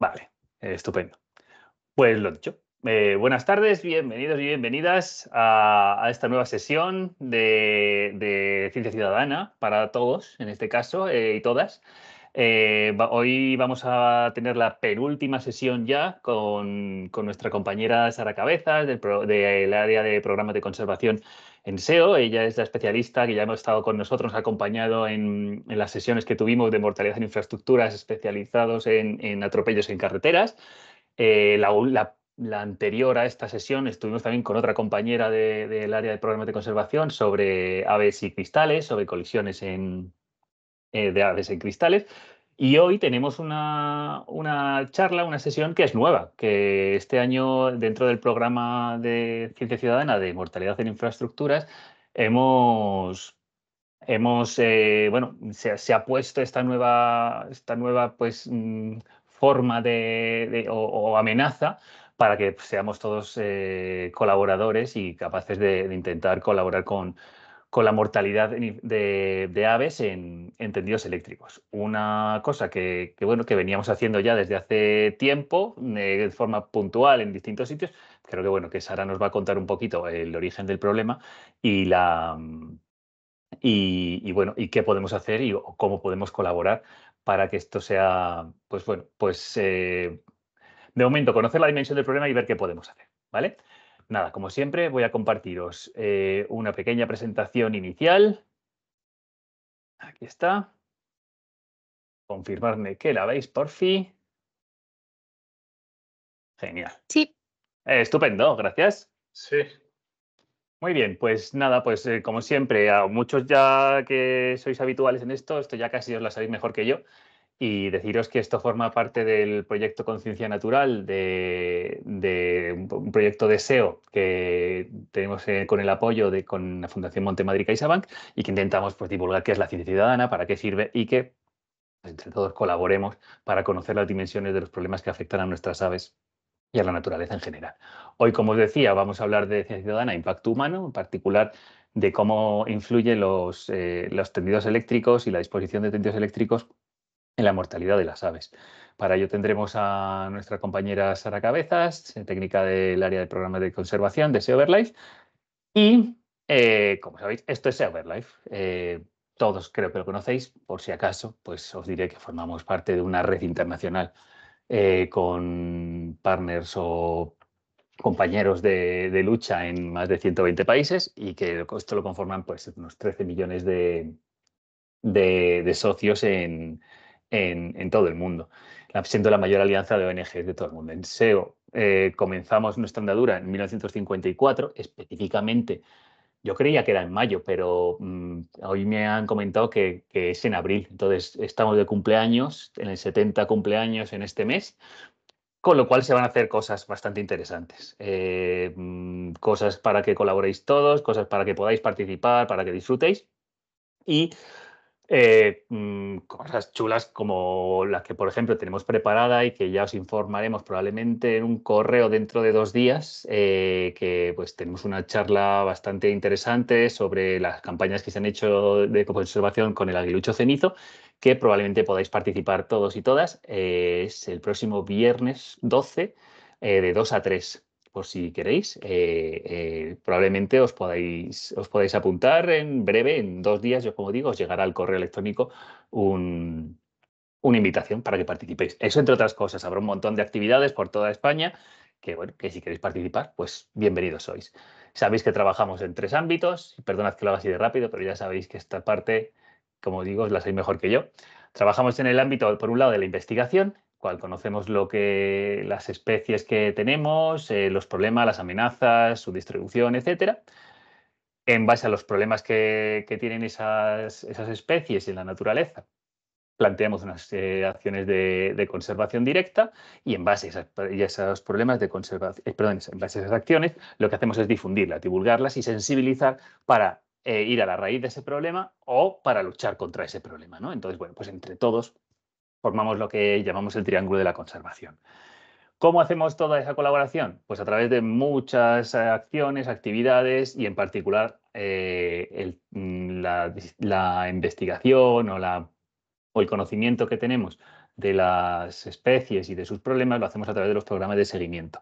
Vale, estupendo. Pues lo dicho. Eh, buenas tardes, bienvenidos y bienvenidas a, esta nueva sesión de, Ciencia Ciudadana para todos, en este caso, eh, y todas. Eh, hoy vamos a tener la penúltima sesión ya con, nuestra compañera Sara Cabezas del, del área de programas de conservación en SEO. Ella es la especialista que ya hemos estado con nosotros, ha acompañado en, las sesiones que tuvimos de mortalidad en infraestructuras especializados en, atropellos en carreteras. Eh, la, anterior a esta sesión estuvimos también con otra compañera del área de programas de conservación sobre aves y cristales, sobre colisiones eh, de aves en cristales. Y hoy tenemos una, una, charla, una sesión que es nueva, que este año dentro del programa de Ciencia Ciudadana de Mortalidad en Infraestructuras hemos... Hemos, eh, bueno, se, ha puesto esta nueva, esta nueva pues, mm, forma de, o, amenaza para que seamos todos eh, colaboradores y capaces de intentar colaborar con, con la mortalidad de, aves en, tendidos eléctricos. Una cosa que, bueno, que veníamos haciendo ya desde hace tiempo, eh, de forma puntual en distintos sitios. Creo que, bueno, que Sara nos va a contar un poquito el origen del problema y la... Y, bueno, y qué podemos hacer y cómo podemos colaborar para que esto sea, pues bueno, pues eh, de momento conocer la dimensión del problema y ver qué podemos hacer, ¿vale? nada, como siempre, voy a compartiros eh, una pequeña presentación inicial. Aquí está. Confirmarme que la veis, por fin. Genial. Sí. Eh, estupendo, gracias. Sí. Muy bien, pues nada, pues eh, como siempre, a muchos ya que sois habituales en esto, esto ya casi os la sabéis mejor que yo, y deciros que esto forma parte del proyecto Conciencia Natural, de, un proyecto de SEO que tenemos eh, con el apoyo de con la Fundación Montemadrid CaixaBank y que intentamos pues, divulgar qué es la ciencia ciudadana, para qué sirve y que entre todos colaboremos para conocer las dimensiones de los problemas que afectan a nuestras aves y a la naturaleza en general. Hoy, como os decía, vamos a hablar de ciencia ciudadana, impacto humano, en particular de cómo influyen los, eh, los tendidos eléctricos y la disposición de tendidos eléctricos en la mortalidad de las aves. Para ello tendremos a nuestra compañera Sara Cabezas, eh, técnica del área de programas de conservación de Sea Life. Y, eh, como sabéis, esto es Over Eh, todos creo que lo conocéis, por si acaso, pues os diré que formamos parte de una red internacional eh, con partners o compañeros de, lucha en más de 120 países y que esto lo conforman pues unos 13 millones de socios en, en, todo el mundo, siendo la mayor alianza de ONGs de todo el mundo. En SEO eh, comenzamos nuestra andadura en 1954, específicamente, yo creía que era en mayo, pero mm, hoy me han comentado que, es en abril, entonces estamos de cumpleaños, en el 70 cumpleaños en este mes, con lo cual se van a hacer cosas bastante interesantes. Eh, mm, cosas para que colaboréis todos, cosas para que podáis participar, para que disfrutéis. Y eh, mm, cosas chulas como la que, por ejemplo, tenemos preparada y que ya os informaremos probablemente en un correo dentro de dos días, eh, que pues tenemos una charla bastante interesante sobre las campañas que se han hecho de conservación con el aguilucho cenizo, que probablemente podáis participar todos y todas. Eh, es el próximo viernes 12 de 2 a 3 por pues si queréis, eh, eh, probablemente os podáis, os apuntar en breve, en dos días, yo como digo, os llegará al correo electrónico una invitación para que participéis. Eso entre otras cosas, habrá un montón de actividades por toda España que, bueno, que si queréis participar, pues bienvenidos sois. Sabéis que trabajamos en tres ámbitos, perdonad que lo haga así de rápido, pero ya sabéis que esta parte, como digo, la sé mejor que yo. Trabajamos en el ámbito, por un lado, de la investigación, conocemos lo que las especies que tenemos, eh, los problemas, las amenazas, su distribución, etcétera. En base a los problemas que, tienen esas, esas, especies en la naturaleza, planteamos unas eh, acciones de, conservación directa y en base a, esas, esos problemas de conservación, eh, perdón, en base a esas acciones, lo que hacemos es difundirlas, divulgarlas y sensibilizar para ir a la raíz de ese problema o para luchar contra ese problema. ¿no? Entonces, bueno, pues entre todos formamos lo que llamamos el triángulo de la conservación. ¿Cómo hacemos toda esa colaboración? Pues a través de muchas eh, acciones, actividades y en particular eh, mm, la, investigación o, el conocimiento que tenemos de las especies y de sus problemas lo hacemos a través de los programas de seguimiento.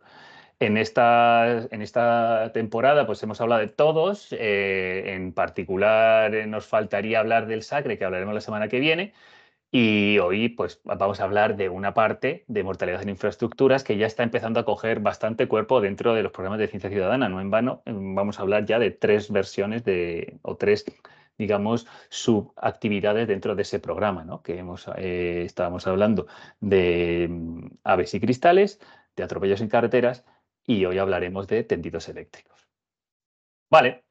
En esta, en esta, temporada pues hemos hablado de todos, eh, en particular nos faltaría hablar del SACRE, que hablaremos la semana que viene, y hoy pues, vamos a hablar de una parte de mortalidad en infraestructuras que ya está empezando a coger bastante cuerpo dentro de los programas de ciencia ciudadana. No en vano, em, vamos a hablar ya de tres versiones de, o tres, digamos, subactividades dentro de ese programa, ¿no? que hemos, eh, estábamos hablando de mm, aves y cristales, de atropellos en carreteras y hoy hablaremos de tendidos eléctricos. Vale,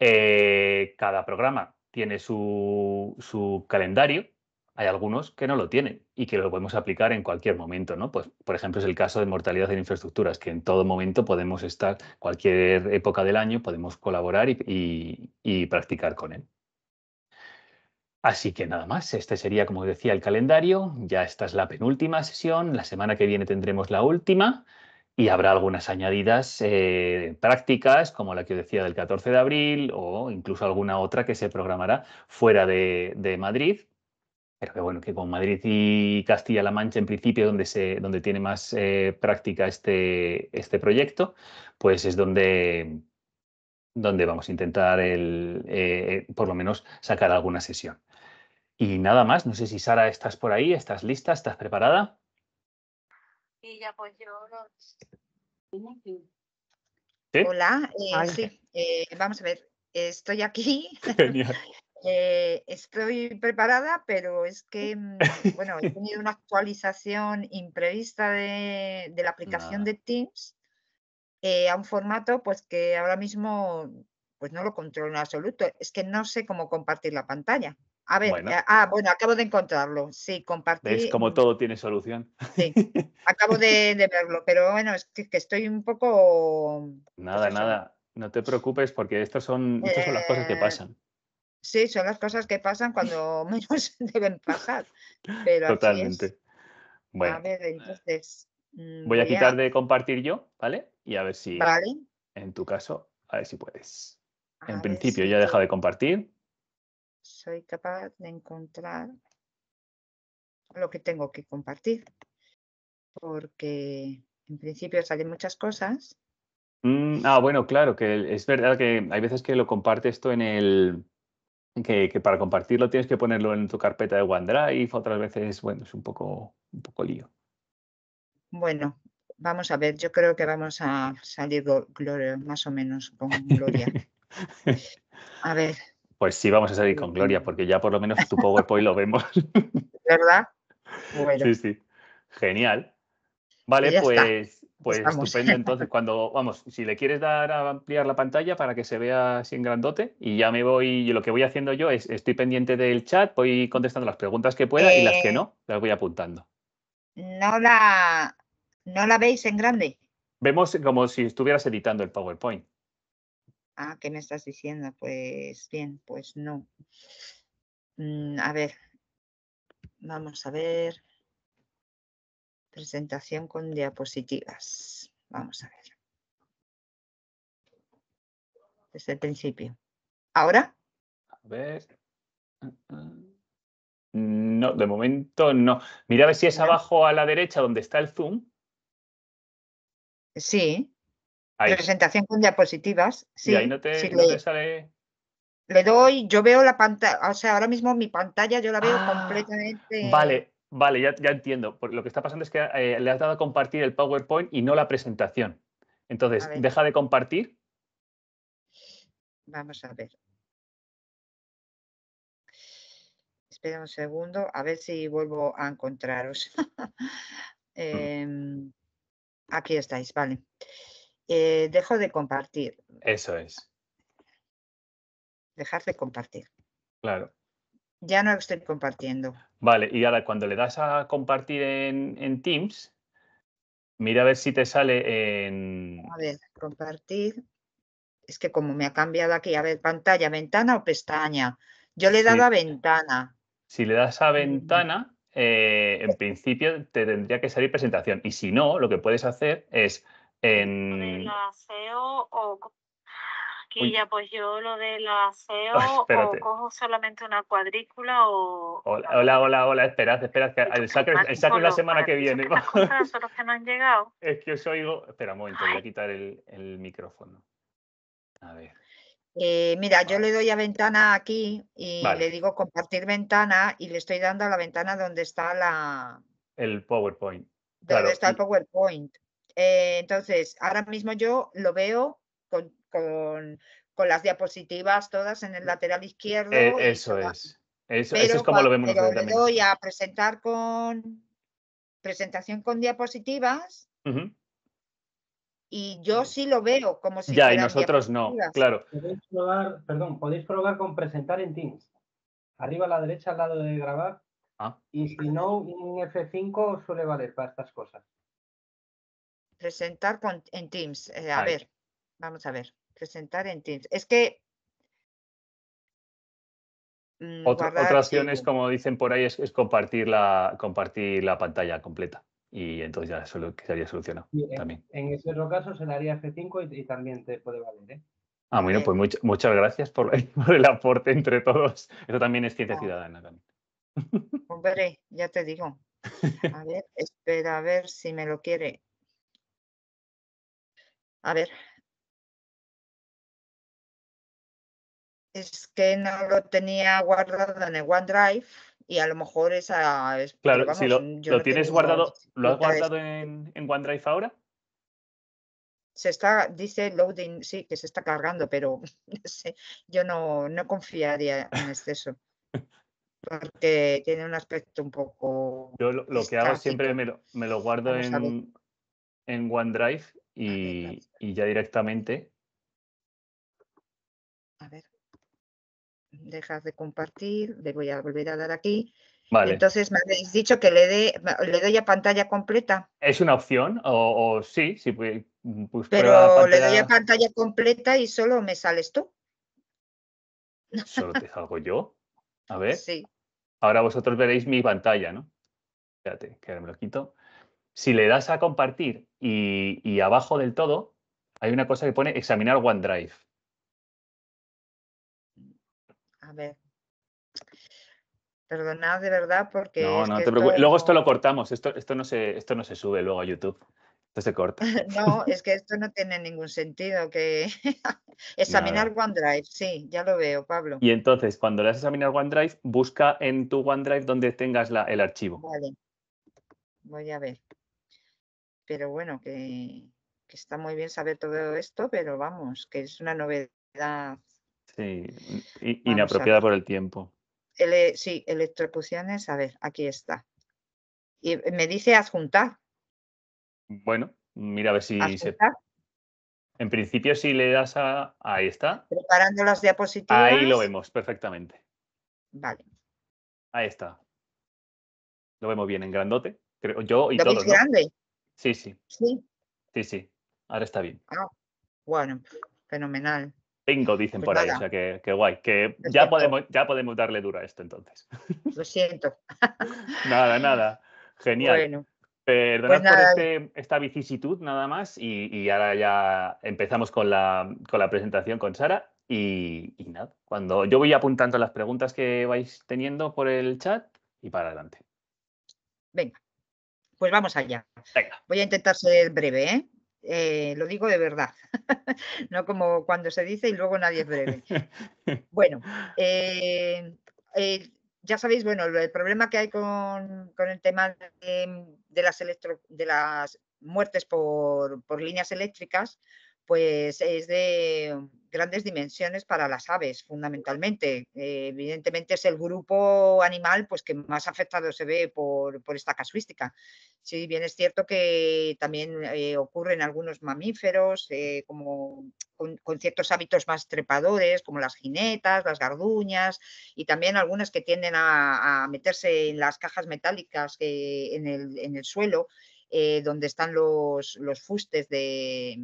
eh, cada programa tiene su, su calendario hay algunos que no lo tienen y que lo podemos aplicar en cualquier momento, ¿no? Pues, por ejemplo, es el caso de mortalidad en infraestructuras, que en todo momento podemos estar, cualquier época del año, podemos colaborar y, practicar con él. Así que nada más, este sería, como decía, el calendario. Ya esta es la penúltima sesión, la semana que viene tendremos la última y habrá algunas añadidas eh, prácticas, como la que os decía del 14 de abril o incluso alguna otra que se programará fuera de, de Madrid pero que bueno, que con Madrid y Castilla-La Mancha, en principio, donde, se, donde tiene más eh, práctica este, este proyecto, pues es donde, donde vamos a intentar, el, eh, eh, por lo menos, sacar alguna sesión. Y nada más, no sé si Sara estás por ahí, estás lista, estás preparada. Sí, ya pues yo... ¿Sí? Hola, sí, vamos a ver, estoy aquí. Eh, estoy preparada, pero es que, mm, bueno, he tenido una actualización imprevista de, la aplicación de Teams eh, a un formato pues que ahora mismo pues no lo controlo en absoluto. Es que no sé cómo compartir la pantalla. A ver, eh, ah, bueno, acabo de encontrarlo. Sí, compartir. Es como todo tiene solución. Sí, acabo de, verlo, pero bueno, es que, estoy un poco. Pues nada, nada. No te preocupes porque estas son, estas son las cosas que pasan. Sí, son las cosas que pasan cuando menos deben pasar. Totalmente. Bueno. A ver, eh, entonces. Mm, voy, a quitar de compartir yo, ¿vale? Y a ver si. En tu caso, a ver si puedes. en principio, ya he dejado de compartir. Soy capaz de encontrar lo que tengo que compartir. Porque en principio salen muchas cosas. Mm, ah, bueno, claro, que es verdad que hay veces que lo comparte esto en el que, para compartirlo tienes que ponerlo en tu carpeta de OneDrive, otras veces, bueno, es un poco, un poco lío. Bueno, vamos a ver, yo creo que vamos a salir más o menos con gloria. A ver. Pues sí, vamos a salir con gloria, porque ya por lo menos tu PowerPoint lo vemos. ¿Verdad? Sí, sí. Genial. Vale, pues, pues estupendo, entonces, cuando, vamos, si le quieres dar a ampliar la pantalla para que se vea así en grandote, y ya me voy, y lo que voy haciendo yo es, estoy pendiente del chat, voy contestando las preguntas que pueda y las que eh, no, las voy apuntando. No la, no la veis en grande. Vemos como si estuvieras editando el PowerPoint. Ah, ¿qué me estás diciendo? Pues bien, pues no. Mm, a ver, vamos a ver. Presentación con diapositivas. Vamos a ver. Desde el principio. ¿Ahora? A ver. No, de momento no. Mira a ver si es abajo a la derecha donde está el zoom. Sí. Presentación con diapositivas. Sí. Y ahí no te, le, sale. Le doy, yo veo la pantalla, o sea, ahora mismo mi pantalla yo la veo ah, completamente. Vale, Vale, ya, entiendo. lo que está pasando es que eh, le has dado a compartir el PowerPoint y no la presentación. Entonces, deja de compartir. Vamos a ver. Espera un segundo, a ver si vuelvo a encontraros. Mm. Em, aquí estáis, vale. Eh, dejo de compartir. Eso es. Dejar de compartir. Claro. Ya no estoy compartiendo. Vale, y ahora cuando le das a compartir en, Teams, mira a ver si te sale en... A ver, compartir. Es que como me ha cambiado aquí, a ver, pantalla, ventana o pestaña. Yo le he dado a ventana. Si le das a mm. ventana, eh, en principio te tendría que salir presentación. Y si no, lo que puedes hacer es en y ya pues yo lo de la SEO o cojo solamente una cuadrícula o... Hola, hola, hola, esperad, esperad, que el saco el la semana que viene. Cosas, los que no han llegado. Es que os oigo... Espera un momento, voy a quitar el, el micrófono. A ver. Eh, mira, yo le doy a ventana aquí y le digo compartir ventana y le estoy dando a la ventana donde está la... El PowerPoint. Donde está el PowerPoint. Eh, entonces, ahora mismo yo lo veo con, con, las diapositivas todas en el mm, lateral e, izquierdo. eso es. Eso, es como lo vemos nosotros también. Voy a presentar con presentación con diapositivas. Y yo sí lo veo como si. Ya, y nosotros no, claro. ¿Podéis probar, perdón, podéis probar con presentar en Teams. Arriba a la derecha, al lado de grabar. Ah. Y si no, un F5 suele valer para estas cosas. Presentar con, en Teams. Eh, a ver, vamos a ver. Presentar en Teams. Es que... Mm, otra opción es, como dicen por ahí, es, compartir, la, compartir la pantalla completa. Y entonces ya solo, se había solucionado en, también. En ese otro caso se daría F5 y, también te puede valer. ¿eh? Ah, bueno, pues muchas gracias por, el aporte entre todos. Eso también es ciencia ah. ciudadana. También. Hombre, ya te digo. A ver, espera a ver si me lo quiere. A ver, es que no lo tenía guardado en el OneDrive y a lo mejor esa es... Claro, si lo, mm, tienes guardado, ¿lo has guardado en, en, OneDrive ahora? Se está, dice loading, sí, que se está cargando, pero yo no, no confiaría en exceso. porque tiene un aspecto un poco... Yo lo, que hago siempre me lo, guardo en, en, OneDrive y ya directamente. A ver dejas de compartir, le voy a volver a dar aquí. Vale. Entonces me habéis dicho que le, dé, le doy a pantalla completa. Es una opción, o, sí, sí, pues, Pero le doy a pantalla completa y solo me sales tú. Solo te salgo yo. A ver. Sí. Ahora vosotros veréis mi pantalla, ¿no? Espérate, que ahora me lo quito. Si le das a compartir y, y abajo del todo, hay una cosa que pone examinar OneDrive. A ver. Perdonad de verdad porque. No, no te preocupes. Luego esto lo cortamos. Esto, esto, no se, esto no se sube luego a YouTube. Esto se corta. no, es que esto no tiene ningún sentido. que Examinar OneDrive, sí, ya lo veo, Pablo. Y entonces, cuando le das examinar OneDrive, busca en tu OneDrive donde tengas la, el archivo. Vale. Voy a ver. Pero bueno, que, que está muy bien saber todo esto, pero vamos, que es una novedad Sí, inapropiada por el tiempo. sí, electrocuciones, a ver, aquí está. Y eh, me dice adjuntar. Bueno, mira a ver si ¿Adjuntar? En principio, si le das a. Ahí está. Preparando las diapositivas. Ahí lo vemos perfectamente. Vale. Ahí está. Lo vemos bien en grandote. Creo, yo y todos, grande? Sí, sí. Sí. Sí, sí. Ahora está bien. Ah, bueno, fenomenal. Tengo, dicen pues por ahí, o sea que, guay. Que ya podemos, ya podemos darle dura a esto entonces. Lo siento. nada, nada. Genial. Bueno. Perdonad pues por este, esta vicisitud nada más y, ahora ya empezamos con la, presentación con Sara y, nada, cuando yo voy apuntando las preguntas que vais teniendo por el chat y para adelante. Venga, pues vamos allá. Voy a intentar ser breve, ¿eh? Eh, lo digo de verdad, no como cuando se dice y luego nadie es breve. bueno, eh, ya sabéis, bueno, el problema que hay con, el tema de, las, de las muertes por líneas eléctricas, pues es de grandes dimensiones para las aves, fundamentalmente. Eh, evidentemente es el grupo animal pues, que más afectado se ve por, esta casuística. Si bien es cierto que también eh, ocurren algunos mamíferos, eh, como con, ciertos hábitos más trepadores, como las jinetas, las garduñas, y también algunas que tienden a, meterse en las cajas metálicas en el, en, el, suelo, donde están los fustes de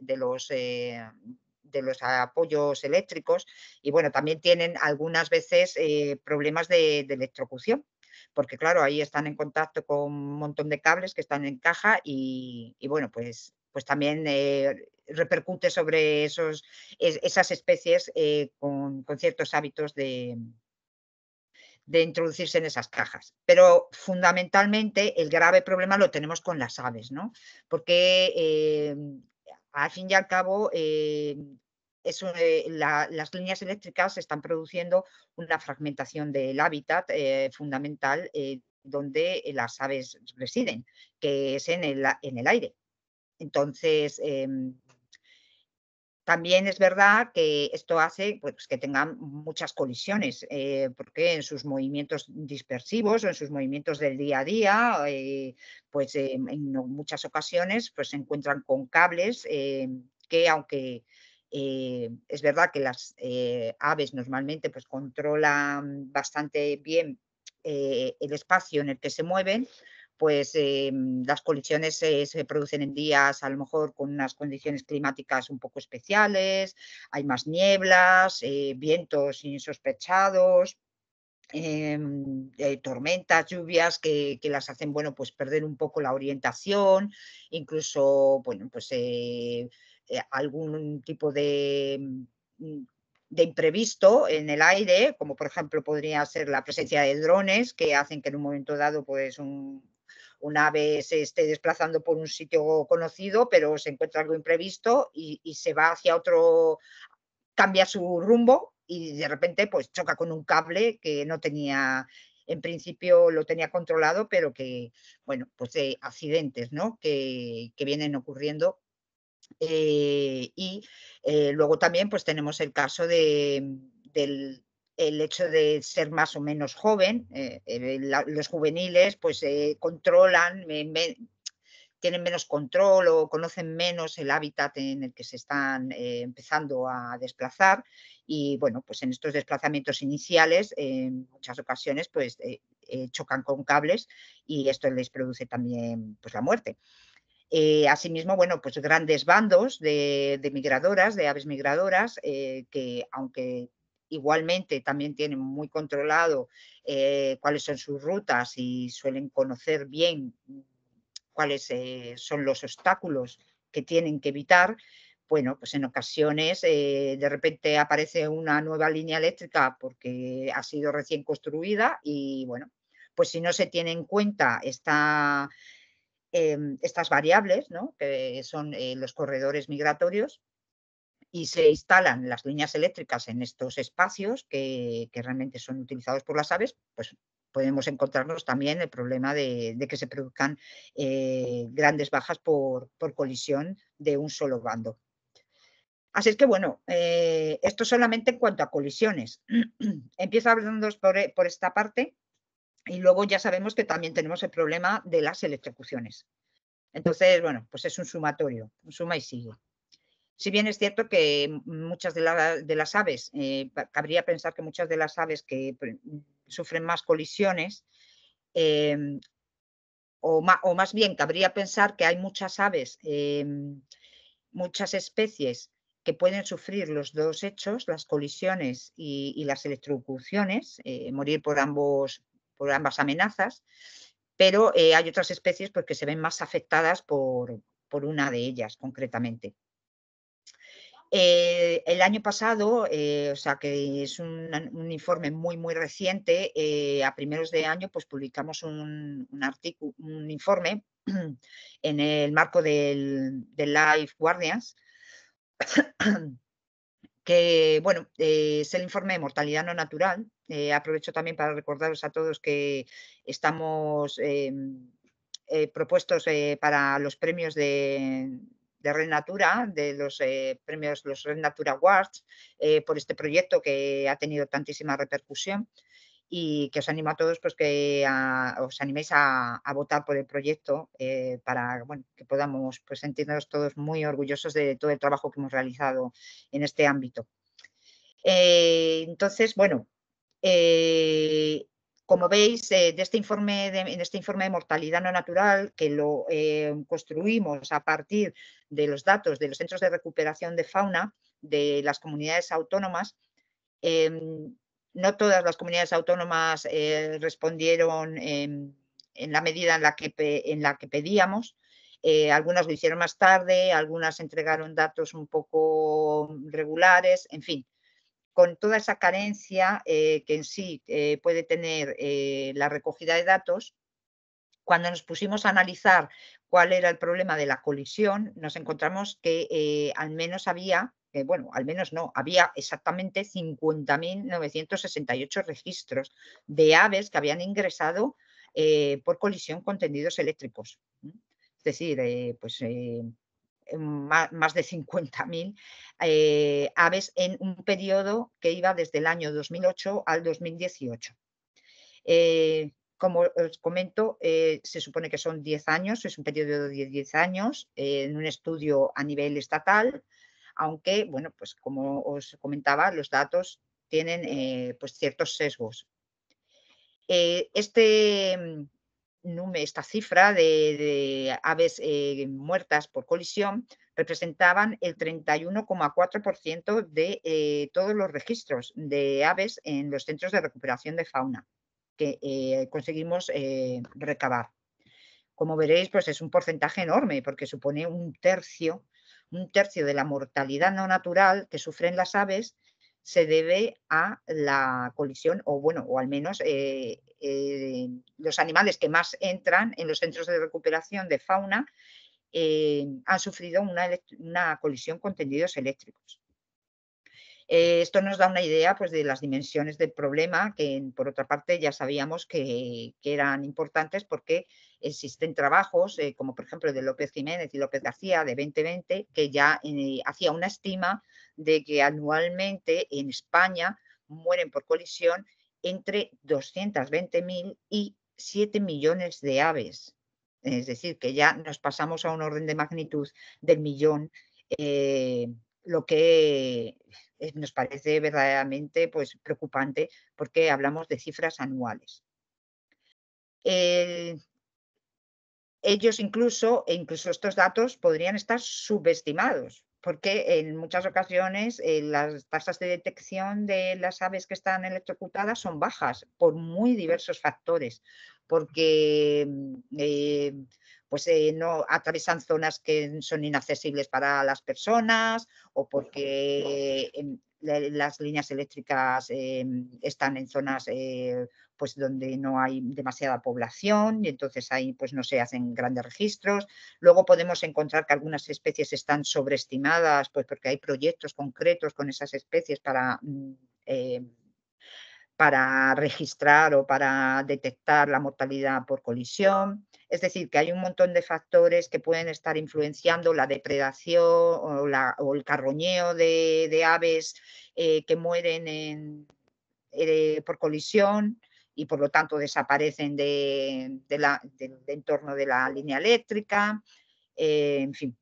de los eh, de los apoyos eléctricos y bueno, también tienen algunas veces eh, problemas de, electrocución, porque claro, ahí están en contacto con un montón de cables que están en caja y, bueno, pues, pues también eh, repercute sobre esos, esas especies con, ciertos hábitos de, de introducirse en esas cajas. Pero fundamentalmente el grave problema lo tenemos con las aves, ¿no? Porque al fin y al cabo, eh, eh, las líneas eléctricas están produciendo una fragmentación del hábitat eh, fundamental donde las aves residen, que es en en el aire. Entonces, em, también es verdad que esto hace pues, que tengan muchas colisiones, eh, porque en sus movimientos dispersivos o en sus movimientos del día a día, eh, pues eh, en muchas ocasiones pues, se encuentran con cables que aunque es verdad que las aves normalmente pues, controlan bastante bien el espacio en el que se mueven, pues eh, las colisiones se producen en días a lo mejor con unas condiciones climáticas un poco especiales, hay más nieblas, eh, vientos insospechados. Em, eh, tormentas, lluvias que, que, las hacen bueno pues perder un poco la orientación, incluso bueno pues algún tipo de mm, mm, de imprevisto en el aire, como por ejemplo podría ser la presencia de drones que hacen que en un momento dado pues un, una ave se esté desplazando por un sitio conocido, pero se encuentra algo imprevisto y, se va hacia otro, cambia su rumbo y de repente pues choca con un cable que no tenía en principio lo tenía controlado, pero que, bueno, pues de accidentes, ¿no? Que, que vienen ocurriendo. Eh, y eh, luego también, pues tenemos el caso de, del, el hecho de ser más o menos joven. Eh, eh, los juveniles pues eh, controlan, tienen menos control o conocen menos el hábitat en el que se están empezando a desplazar y bueno, pues en estos desplazamientos iniciales en muchas ocasiones pues chocan con cables y esto les produce también pues la muerte. asimismo, bueno, pues grandes bandos de, migradoras, de aves migradoras, que aunque igualmente también tienen muy controlado eh, cuáles son sus rutas y suelen conocer bien mm, cuáles eh, son los obstáculos que tienen que evitar, bueno, pues en ocasiones eh, de repente aparece una nueva línea eléctrica porque ha sido recién construida y bueno, pues si no se tiene en cuenta esta, em, estas variables, ¿no? que son los corredores migratorios, y se instalan las líneas eléctricas en estos espacios que, realmente son utilizados por las aves, pues podemos encontrarnos también el problema de, que se produzcan eh, grandes bajas por, colisión de un solo bando. Así es que bueno, eh, esto solamente en cuanto a colisiones. Empiezo hablando por, e, por esta parte y luego ya sabemos que también tenemos el problema de las electrocuciones. Entonces, bueno, pues es un sumatorio, suma y sigue. Si bien es cierto que muchas de, las aves, eh, cabría pensar que muchas de las aves que mm, sufren más colisiones, em, o, más bien cabría pensar que hay muchas aves, em, muchas especies que pueden sufrir los dos hechos, las colisiones y, las electrocuciones, eh, morir por, ambos, por ambas amenazas, pero eh, hay otras especies porque que se ven más afectadas por una de ellas concretamente. Eh, el año pasado, eh, o sea que es un, informe muy, muy reciente, eh, a primeros de año pues publicamos un, artículo, un informe en el marco del, del Life Guardians, que bueno, es el informe de mortalidad no natural. aprovecho también para recordaros a todos que estamos em, propuestos para los premios de, de Red Natura, de los eh, premios, los Red Natura Awards, eh, por este proyecto que ha tenido tantísima repercusión y que os animo a todos pues que ah, os animéis a, votar por el proyecto eh, para que podamos pues, sentirnos todos muy orgullosos de todo el trabajo que hemos realizado en este ámbito. entonces, bueno, como veis, en eh, este, este informe de mortalidad no natural, que lo eh, construimos a partir de los datos de los centros de recuperación de fauna de las comunidades autónomas, em, no todas las comunidades autónomas eh, respondieron en la medida en la en la que pedíamos. algunas lo hicieron más tarde, algunas entregaron datos un poco regulares, en fin con toda esa carencia eh, que en sí eh, puede tener eh, la recogida de datos, cuando nos pusimos a analizar cuál era el problema de la colisión, nos encontramos que al menos había, bueno, al menos no, había exactamente 50.968 registros de aves que habían ingresado por colisión con tendidos eléctricos. Es decir, pues más de 50.000 eh, aves en un periodo que iba desde el año 2008 al 2018. Eh, como os comento, eh, se supone que son 10 años, es un periodo de 10 años en un estudio a nivel estatal, aunque, bueno, pues como os comentaba, los datos tienen pues ciertos sesgos. este, mm, esta cifra de, aves eh, muertas por colisión representaban el 31,4% de eh, todos los registros de aves en los centros de recuperación de fauna que eh, conseguimos recabar. Como veréis, pues es un porcentaje enorme porque supone un tercio, un tercio de la mortalidad no natural que sufren las aves se debe a la colisión, o bueno, o al menos eh, eh, los animales que más entran en los centros de recuperación de fauna eh, han sufrido una, colisión con tendidos eléctricos. esto nos da una idea pues, de las dimensiones del problema, que por otra parte ya sabíamos que, que eran importantes porque existen trabajos, como por ejemplo de López Jiménez y López García de 2020, que ya hacía una estima de que anualmente en España mueren por colisión entre 220.000 y 7 millones de aves. Es decir, que ya nos pasamos a un orden de magnitud del millón, eh, lo que eh, nos parece verdaderamente pues, preocupante porque hablamos de cifras anuales. ellos incluso, e incluso estos datos podrían estar subestimados, porque en muchas ocasiones eh, las tasas de detección de las aves que están electrocutadas son bajas por muy diversos factores, porque mm, eh, pues, eh, no atraviesan zonas que son inaccesibles para las personas o porque em, las líneas eléctricas em, están en zonas eh, pues, donde no hay demasiada población y entonces ahí pues no se hacen grandes registros. Luego podemos encontrar que algunas especies están sobreestimadas pues, porque hay proyectos concretos con esas especies para... Mm, eh, para registrar o para detectar la mortalidad por colisión. Es decir, que hay un montón de factores que pueden estar influenciando la depredación o, el carroñeo de, aves eh, que mueren eh, por colisión y por lo tanto desaparecen de, del entorno de la línea eléctrica. Eh, en fin,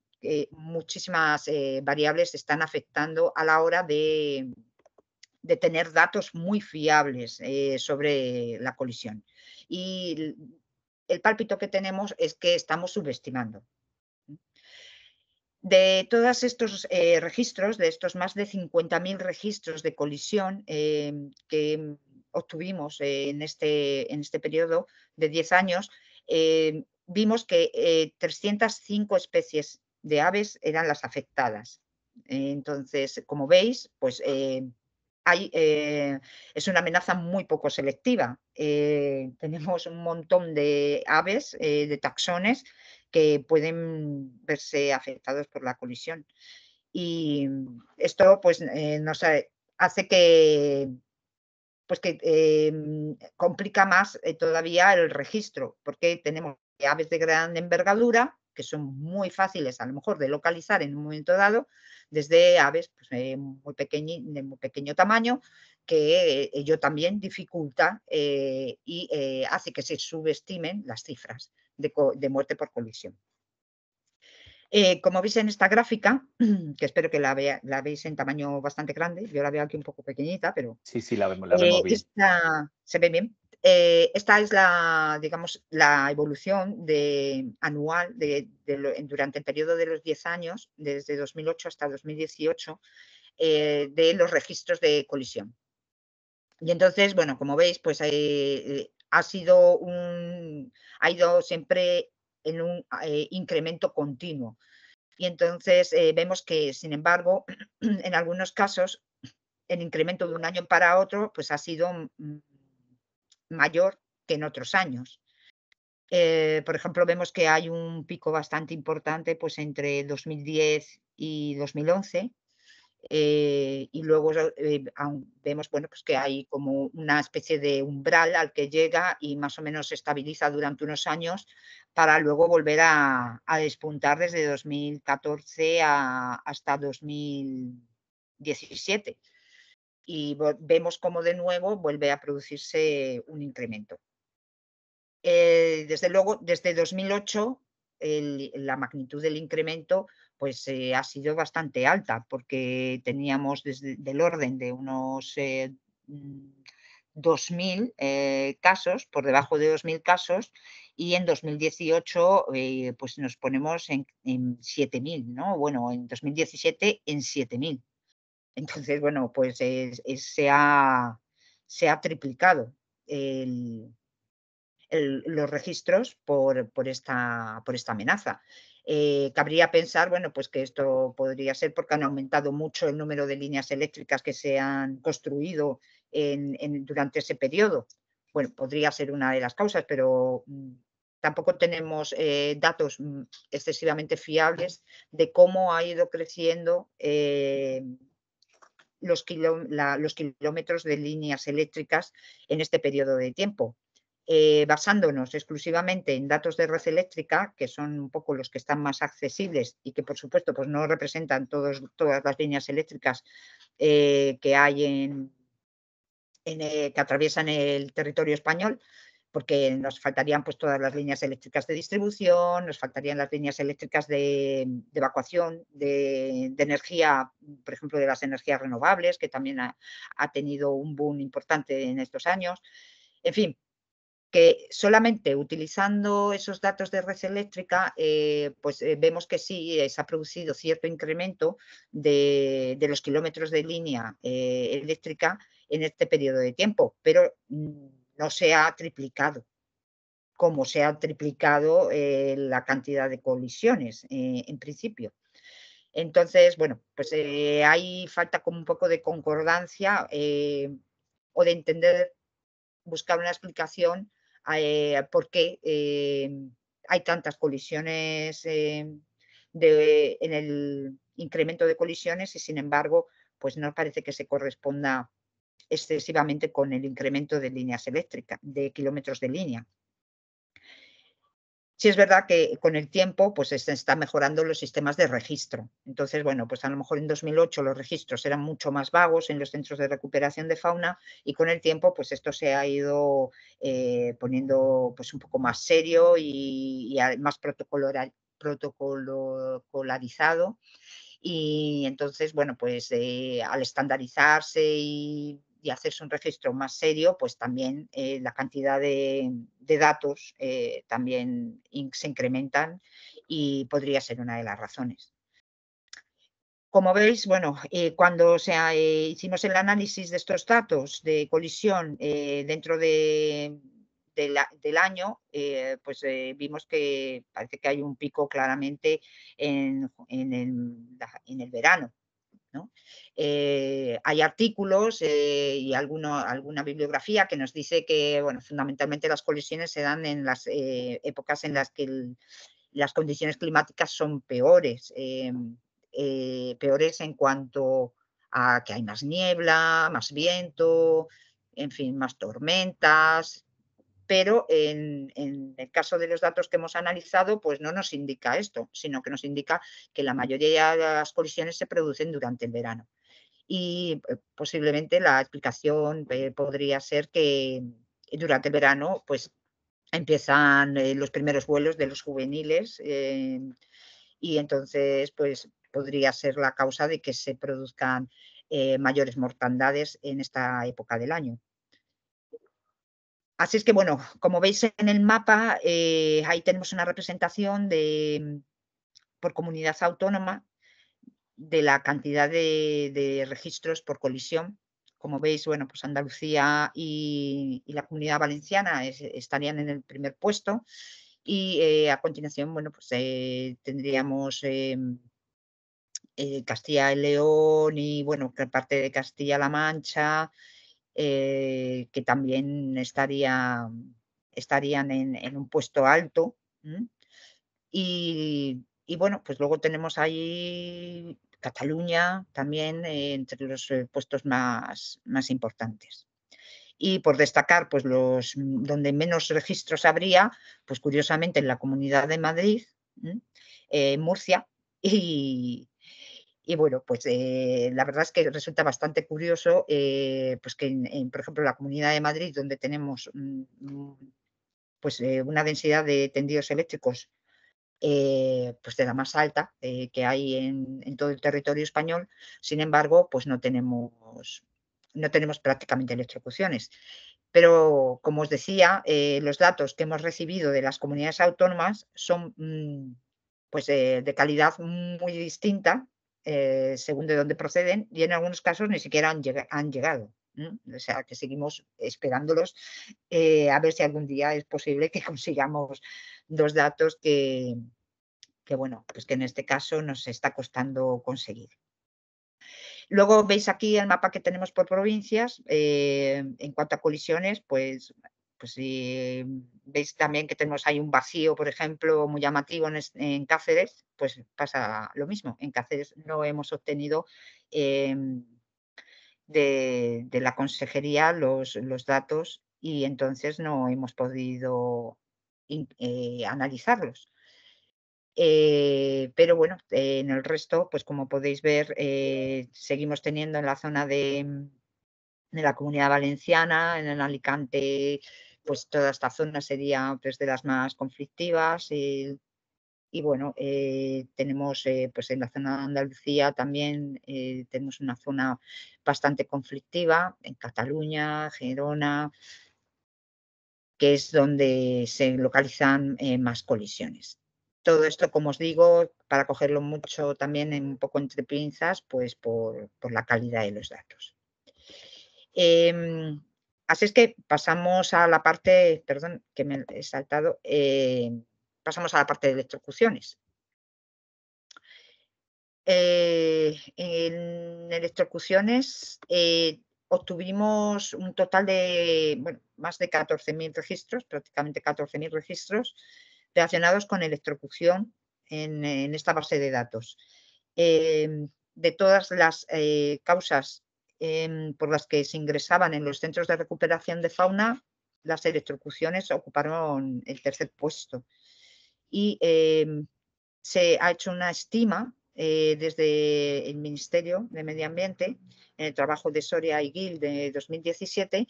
muchísimas variables están afectando a la hora de, tener datos muy fiables sobre la colisión. Y el pálpito que tenemos es que estamos subestimando. De todos estos eh, registros, de estos más de 50.000 registros de colisión em, que obtuvimos en, este, en este periodo de 10 años, em, vimos que 305 eh, especies de aves eran las afectadas. Entonces, como veis, pues em, eh, es una amenaza muy poco selectiva. Eh, tenemos un montón de aves, eh, de taxones, que pueden verse afectados por la colisión. Y esto pues, nos hace que, pues que em, complica más todavía el registro, porque tenemos aves de gran envergadura que son muy fáciles a lo mejor de localizar en un momento dado, desde aves pues, eh, muy de muy pequeño tamaño, que eh, ello también dificulta eh, y hace que se subestimen las cifras de, muerte por colisión. como veis en esta gráfica, que espero que la, veáis la veis en tamaño bastante grande, yo la veo aquí un poco pequeñita, pero... Sí, sí, la vemos, la vemos bien. ¿Se ve bien? Eh, esta es la, digamos, la evolución anual durante el periodo de los 10 años, desde 2008 hasta 2018, eh, de los registros de colisión. Y entonces, bueno, como veis, pues eh, ha sido un, ha ido siempre en un incremento continuo. Y entonces vemos que, sin embargo, en algunos casos, el incremento de un año para otro, pues ha sido mm, mayor que en otros años. Eh, por ejemplo, vemos que hay un pico bastante importante pues, entre 2010 y 2011. Eh, y luego eh, vemos bueno, pues que hay como una especie de umbral al que llega y más o menos se estabiliza durante unos años para luego volver a, despuntar desde 2014 hasta 2017 y vemos cómo de nuevo vuelve a producirse un incremento. Eh, desde luego, desde 2008, la magnitud del incremento pues, eh, ha sido bastante alta, porque teníamos desde, del orden de unos 2.000 eh, casos, por debajo de 2.000 casos, y en 2018 pues nos ponemos en, en 7.000, ¿no? Bueno, en 2017 en 7.000. Entonces, bueno, pues se, ha, se, ha, triplicado los registros por, esta, por esta amenaza. Eh, cabría pensar, bueno, pues que esto podría ser porque han aumentado mucho el número de líneas eléctricas que se han construido durante ese periodo. Bueno, podría ser una de las causas, pero mm, tampoco tenemos eh, datos mm, excesivamente fiables de cómo ha ido creciendo eh, los, los kilómetros de líneas eléctricas en este periodo de tiempo. Eh, basándonos exclusivamente en datos de red eléctrica, que son un poco los que están más accesibles y que, por supuesto, pues no representan todos, todas las líneas eléctricas eh, que hay en, eh, que atraviesan el territorio español, porque nos faltarían pues todas las líneas eléctricas de distribución, nos faltarían las líneas eléctricas de, mm, evacuación de, energía, mm, por ejemplo, de las energías renovables, que también ha, tenido un boom importante en estos años. En fin, que solamente utilizando esos datos de red eléctrica, eh, pues eh, vemos que sí eh, se ha producido cierto incremento de, de los kilómetros de línea eléctrica en este periodo de tiempo, pero mm, no se ha triplicado, como se ha triplicado eh, la cantidad de colisiones eh, en principio. Entonces, bueno, pues hay eh, falta como un poco de concordancia o de entender, buscar una explicación a por qué hay tantas colisiones en el incremento de colisiones y sin embargo, pues no parece que se corresponda excesivamente con el incremento de líneas eléctricas, de kilómetros de línea. Sí es verdad que con el tiempo pues se está mejorando los sistemas de registro. Entonces, bueno, pues a lo mejor en 2008 los registros eran mucho más vagos en los centros de recuperación de fauna y con el tiempo pues esto se ha ido eh, poniendo pues un poco más serio y, más protocolarizado. Y entonces, bueno, pues eh, al estandarizarse y y hacerse un registro más serio, pues también eh, la cantidad de, datos eh, también se incrementan y podría ser una de las razones. Como veis, bueno, eh, cuando hicimos el análisis de estos datos de colisión dentro del año, pues vimos que parece que hay un pico claramente en el verano, eh, hay artículos eh, y alguna bibliografía que nos dice que bueno, fundamentalmente las colisiones se dan en las eh, épocas en las que las condiciones climáticas son peores, peores en cuanto a que hay más niebla, más viento, en fin, más tormentas, pero en, el caso de los datos que hemos analizado, pues no nos indica esto, sino que nos indica que la mayoría de las colisiones se producen durante el verano. Y eh, posiblemente la explicación eh, podría ser que durante el verano, pues empiezan eh, los primeros vuelos de los juveniles y entonces, pues podría ser la causa de que se produzcan mayores mortandades en esta época del año. Así es que, bueno, como veis en el mapa, eh, ahí tenemos una representación de, mm, por comunidad autónoma de la cantidad de, registros por colisión. Como veis, bueno, pues Andalucía y, la comunidad valenciana estarían en el primer puesto y eh, a continuación, bueno, pues eh, tendríamos Castilla y León y, bueno, parte de Castilla-La Mancha, eh, que también estaría, estarían en, un puesto alto. Y, bueno, pues luego tenemos ahí Cataluña también eh, entre los eh, puestos más, más importantes y por destacar pues los mm, donde menos registros habría pues curiosamente en la comunidad de Madrid Murcia y, y bueno, pues eh, la verdad es que resulta bastante curioso, eh, pues que, por ejemplo, la Comunidad de Madrid, donde tenemos mm, mm, pues, eh, una densidad de tendidos eléctricos pues de la más alta que hay en, todo el territorio español. Sin embargo, pues no tenemos, no tenemos prácticamente electrocuciones. Pero, como os decía, los datos que hemos recibido de las comunidades autónomas son mm, pues, de calidad muy distinta eh, según de dónde proceden, y en algunos casos ni siquiera han, llegado. O sea, que seguimos esperándolos eh, a ver si algún día es posible que consigamos dos datos que, bueno, pues que en este caso nos está costando conseguir. Luego veis aquí el mapa que tenemos por provincias. Eh, en cuanto a colisiones, pues pues si veis también que tenemos ahí un vacío, por ejemplo, muy llamativo en, Cáceres, pues pasa lo mismo. En Cáceres no hemos obtenido em, de, la consejería los, datos y entonces no hemos podido eh, analizarlos. Eh, pero bueno, eh, en el resto, pues como podéis ver, seguimos teniendo en la zona de, de la comunidad valenciana, en Alicante pues toda esta zona sería pues, de las más conflictivas y, bueno, eh, tenemos eh, pues en la zona de Andalucía también eh, tenemos una zona bastante conflictiva, en Cataluña, Gerona, que es donde se localizan más colisiones. Todo esto, como os digo, para cogerlo mucho también en, un poco entre pinzas, pues por, por la calidad de los datos. Em, Así es que pasamos a la parte, perdón, que me he saltado, eh, pasamos a la parte de electrocuciones. Eh, en electrocuciones eh, obtuvimos un total de más de 14.000 registros, prácticamente 14.000 registros relacionados con electrocución en esta base de datos. de todas las causas Em, por las que se ingresaban en los centros de recuperación de fauna, las electrocuciones ocuparon el tercer puesto. Y em, se ha hecho una estima eh, desde el Ministerio de Medio Ambiente, en el trabajo de Soria y Gil de 2017,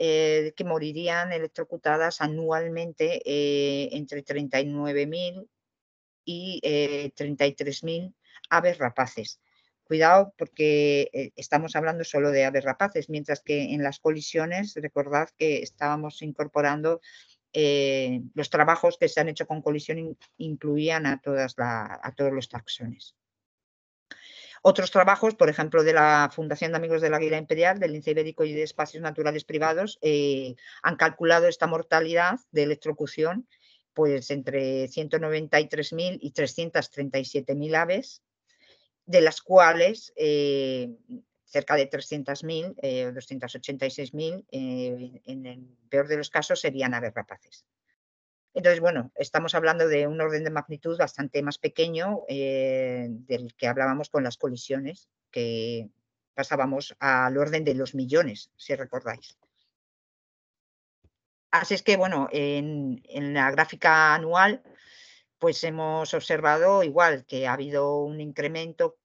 eh, que morirían electrocutadas anualmente eh, entre 39.000 y 33.000 aves rapaces. Cuidado porque eh, estamos hablando solo de aves rapaces, mientras que en las colisiones, recordad que estábamos incorporando eh, los trabajos que se han hecho con colisión incluían a, todos los taxones. Otros trabajos, por ejemplo, de la Fundación de Amigos la Águila Imperial, del Lince Ibérico y de Espacios Naturales Privados, eh, han calculado esta mortalidad de electrocución pues entre 193.000 y 337.000 aves de las cuales eh, cerca de 300.000 eh, 286.000 eh, en el peor de los casos serían aves rapaces. Entonces, bueno, estamos hablando de un orden de magnitud bastante más pequeño eh, del que hablábamos con las colisiones, que pasábamos al orden de los millones, si recordáis. Así es que, bueno, en la gráfica anual pues hemos observado igual que ha habido un incremento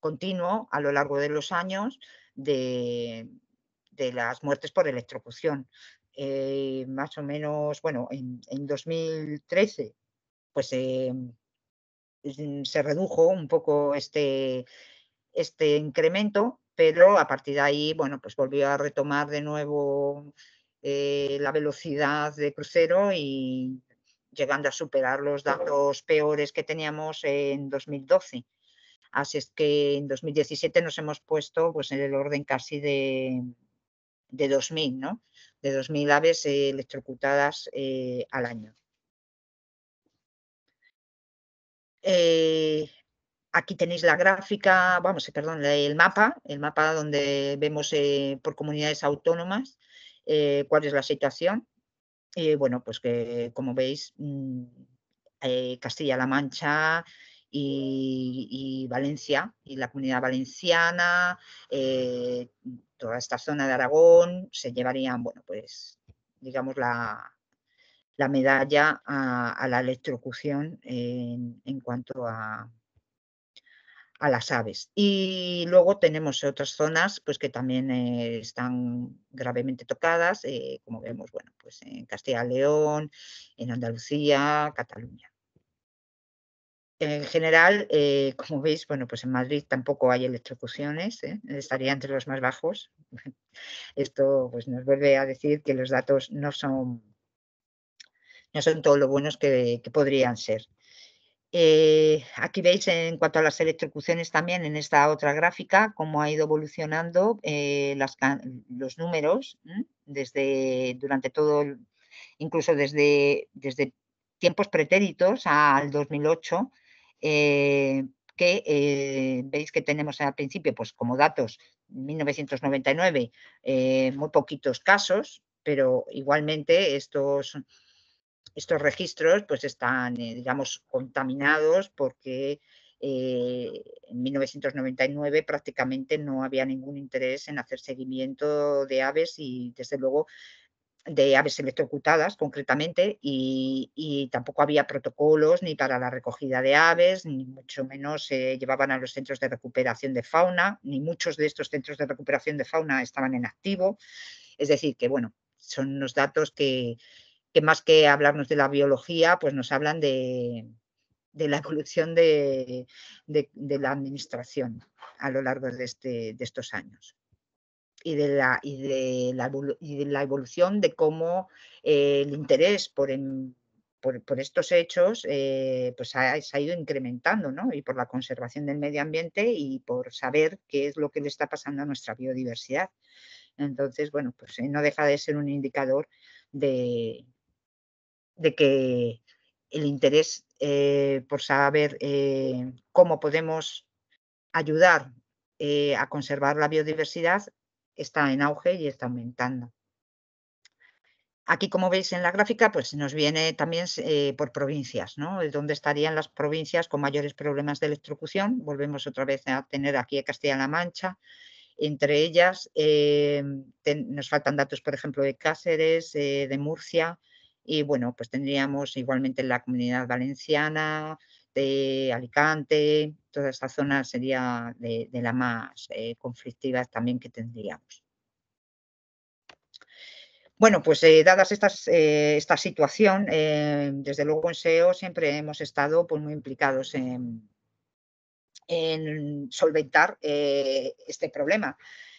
continuo a lo largo de los años de, las muertes por electrocución. Eh, más o menos, bueno, en, 2013, pues eh, mm, se redujo un poco este, este incremento, pero a partir de ahí, bueno, pues volvió a retomar de nuevo eh, la velocidad de crucero y llegando a superar los datos peores que teníamos en 2012. Así es que en 2017 nos hemos puesto pues, en el orden casi de, 2.000, De 2.000 aves eh, electrocutadas eh, al año. Eh, aquí tenéis la gráfica, vamos, perdón, el mapa, el mapa donde vemos por comunidades autónomas cuál es la situación. Eh, bueno, pues que como veis, mm, eh, Castilla-La Mancha y, Valencia y la comunidad valenciana, eh, toda esta zona de Aragón, se llevarían, bueno, pues digamos la, medalla a, la electrocución en cuanto a, a las aves. Y luego tenemos otras zonas pues, que también eh, están gravemente tocadas, eh, como vemos bueno, pues, en Castilla y León, en Andalucía, Cataluña. En general, eh, como veis, bueno, pues en Madrid tampoco hay electrocuciones, estaría entre los más bajos. Esto pues, nos vuelve a decir que los datos no son, no son todo lo buenos que podrían ser. Eh, aquí veis en cuanto a las electrocuciones también en esta otra gráfica cómo ha ido evolucionando eh, los números desde durante todo, incluso desde, desde tiempos pretéritos al 2008, eh, que veis que tenemos al principio pues como datos 1999 muy poquitos casos, pero igualmente estos estos registros pues están, eh, digamos, contaminados porque eh, en 1999 prácticamente no había ningún interés en hacer seguimiento de aves y desde luego de aves electrocutadas concretamente y, tampoco había protocolos ni para la recogida de aves, ni mucho menos se llevaban a los centros de recuperación de fauna, ni muchos de estos centros de recuperación de fauna estaban en activo. Es decir, que bueno, son unos datos que, que más que hablarnos de la biología, pues nos hablan de, la evolución de, la administración a lo largo de, este, de estos años y de la, y de la, evolución de cómo eh, el interés por, por, estos hechos eh, pues ha, se ha ido incrementando ¿no? y por la conservación del medio ambiente y por saber qué es lo que le está pasando a nuestra biodiversidad. Entonces, bueno, pues eh, no deja de ser un indicador de, de que el interés eh, por saber eh, cómo podemos ayudar eh, a conservar la biodiversidad está en auge y está aumentando. Aquí, como veis en la gráfica, pues nos viene también por provincias, ¿no? Donde estarían las provincias con mayores problemas de electrocución. Volvemos otra vez a tener aquí a Castilla-La Mancha. Entre ellas, nos faltan datos, por ejemplo, de Cáceres, de Murcia, y bueno, pues tendríamos igualmente la comunidad valenciana, de Alicante, toda esta zona sería de, la más eh, conflictiva también que tendríamos. Bueno, pues eh, dadas estas, eh, esta situación, desde luego en SEO siempre hemos estado pues, muy implicados en, solventar este problema.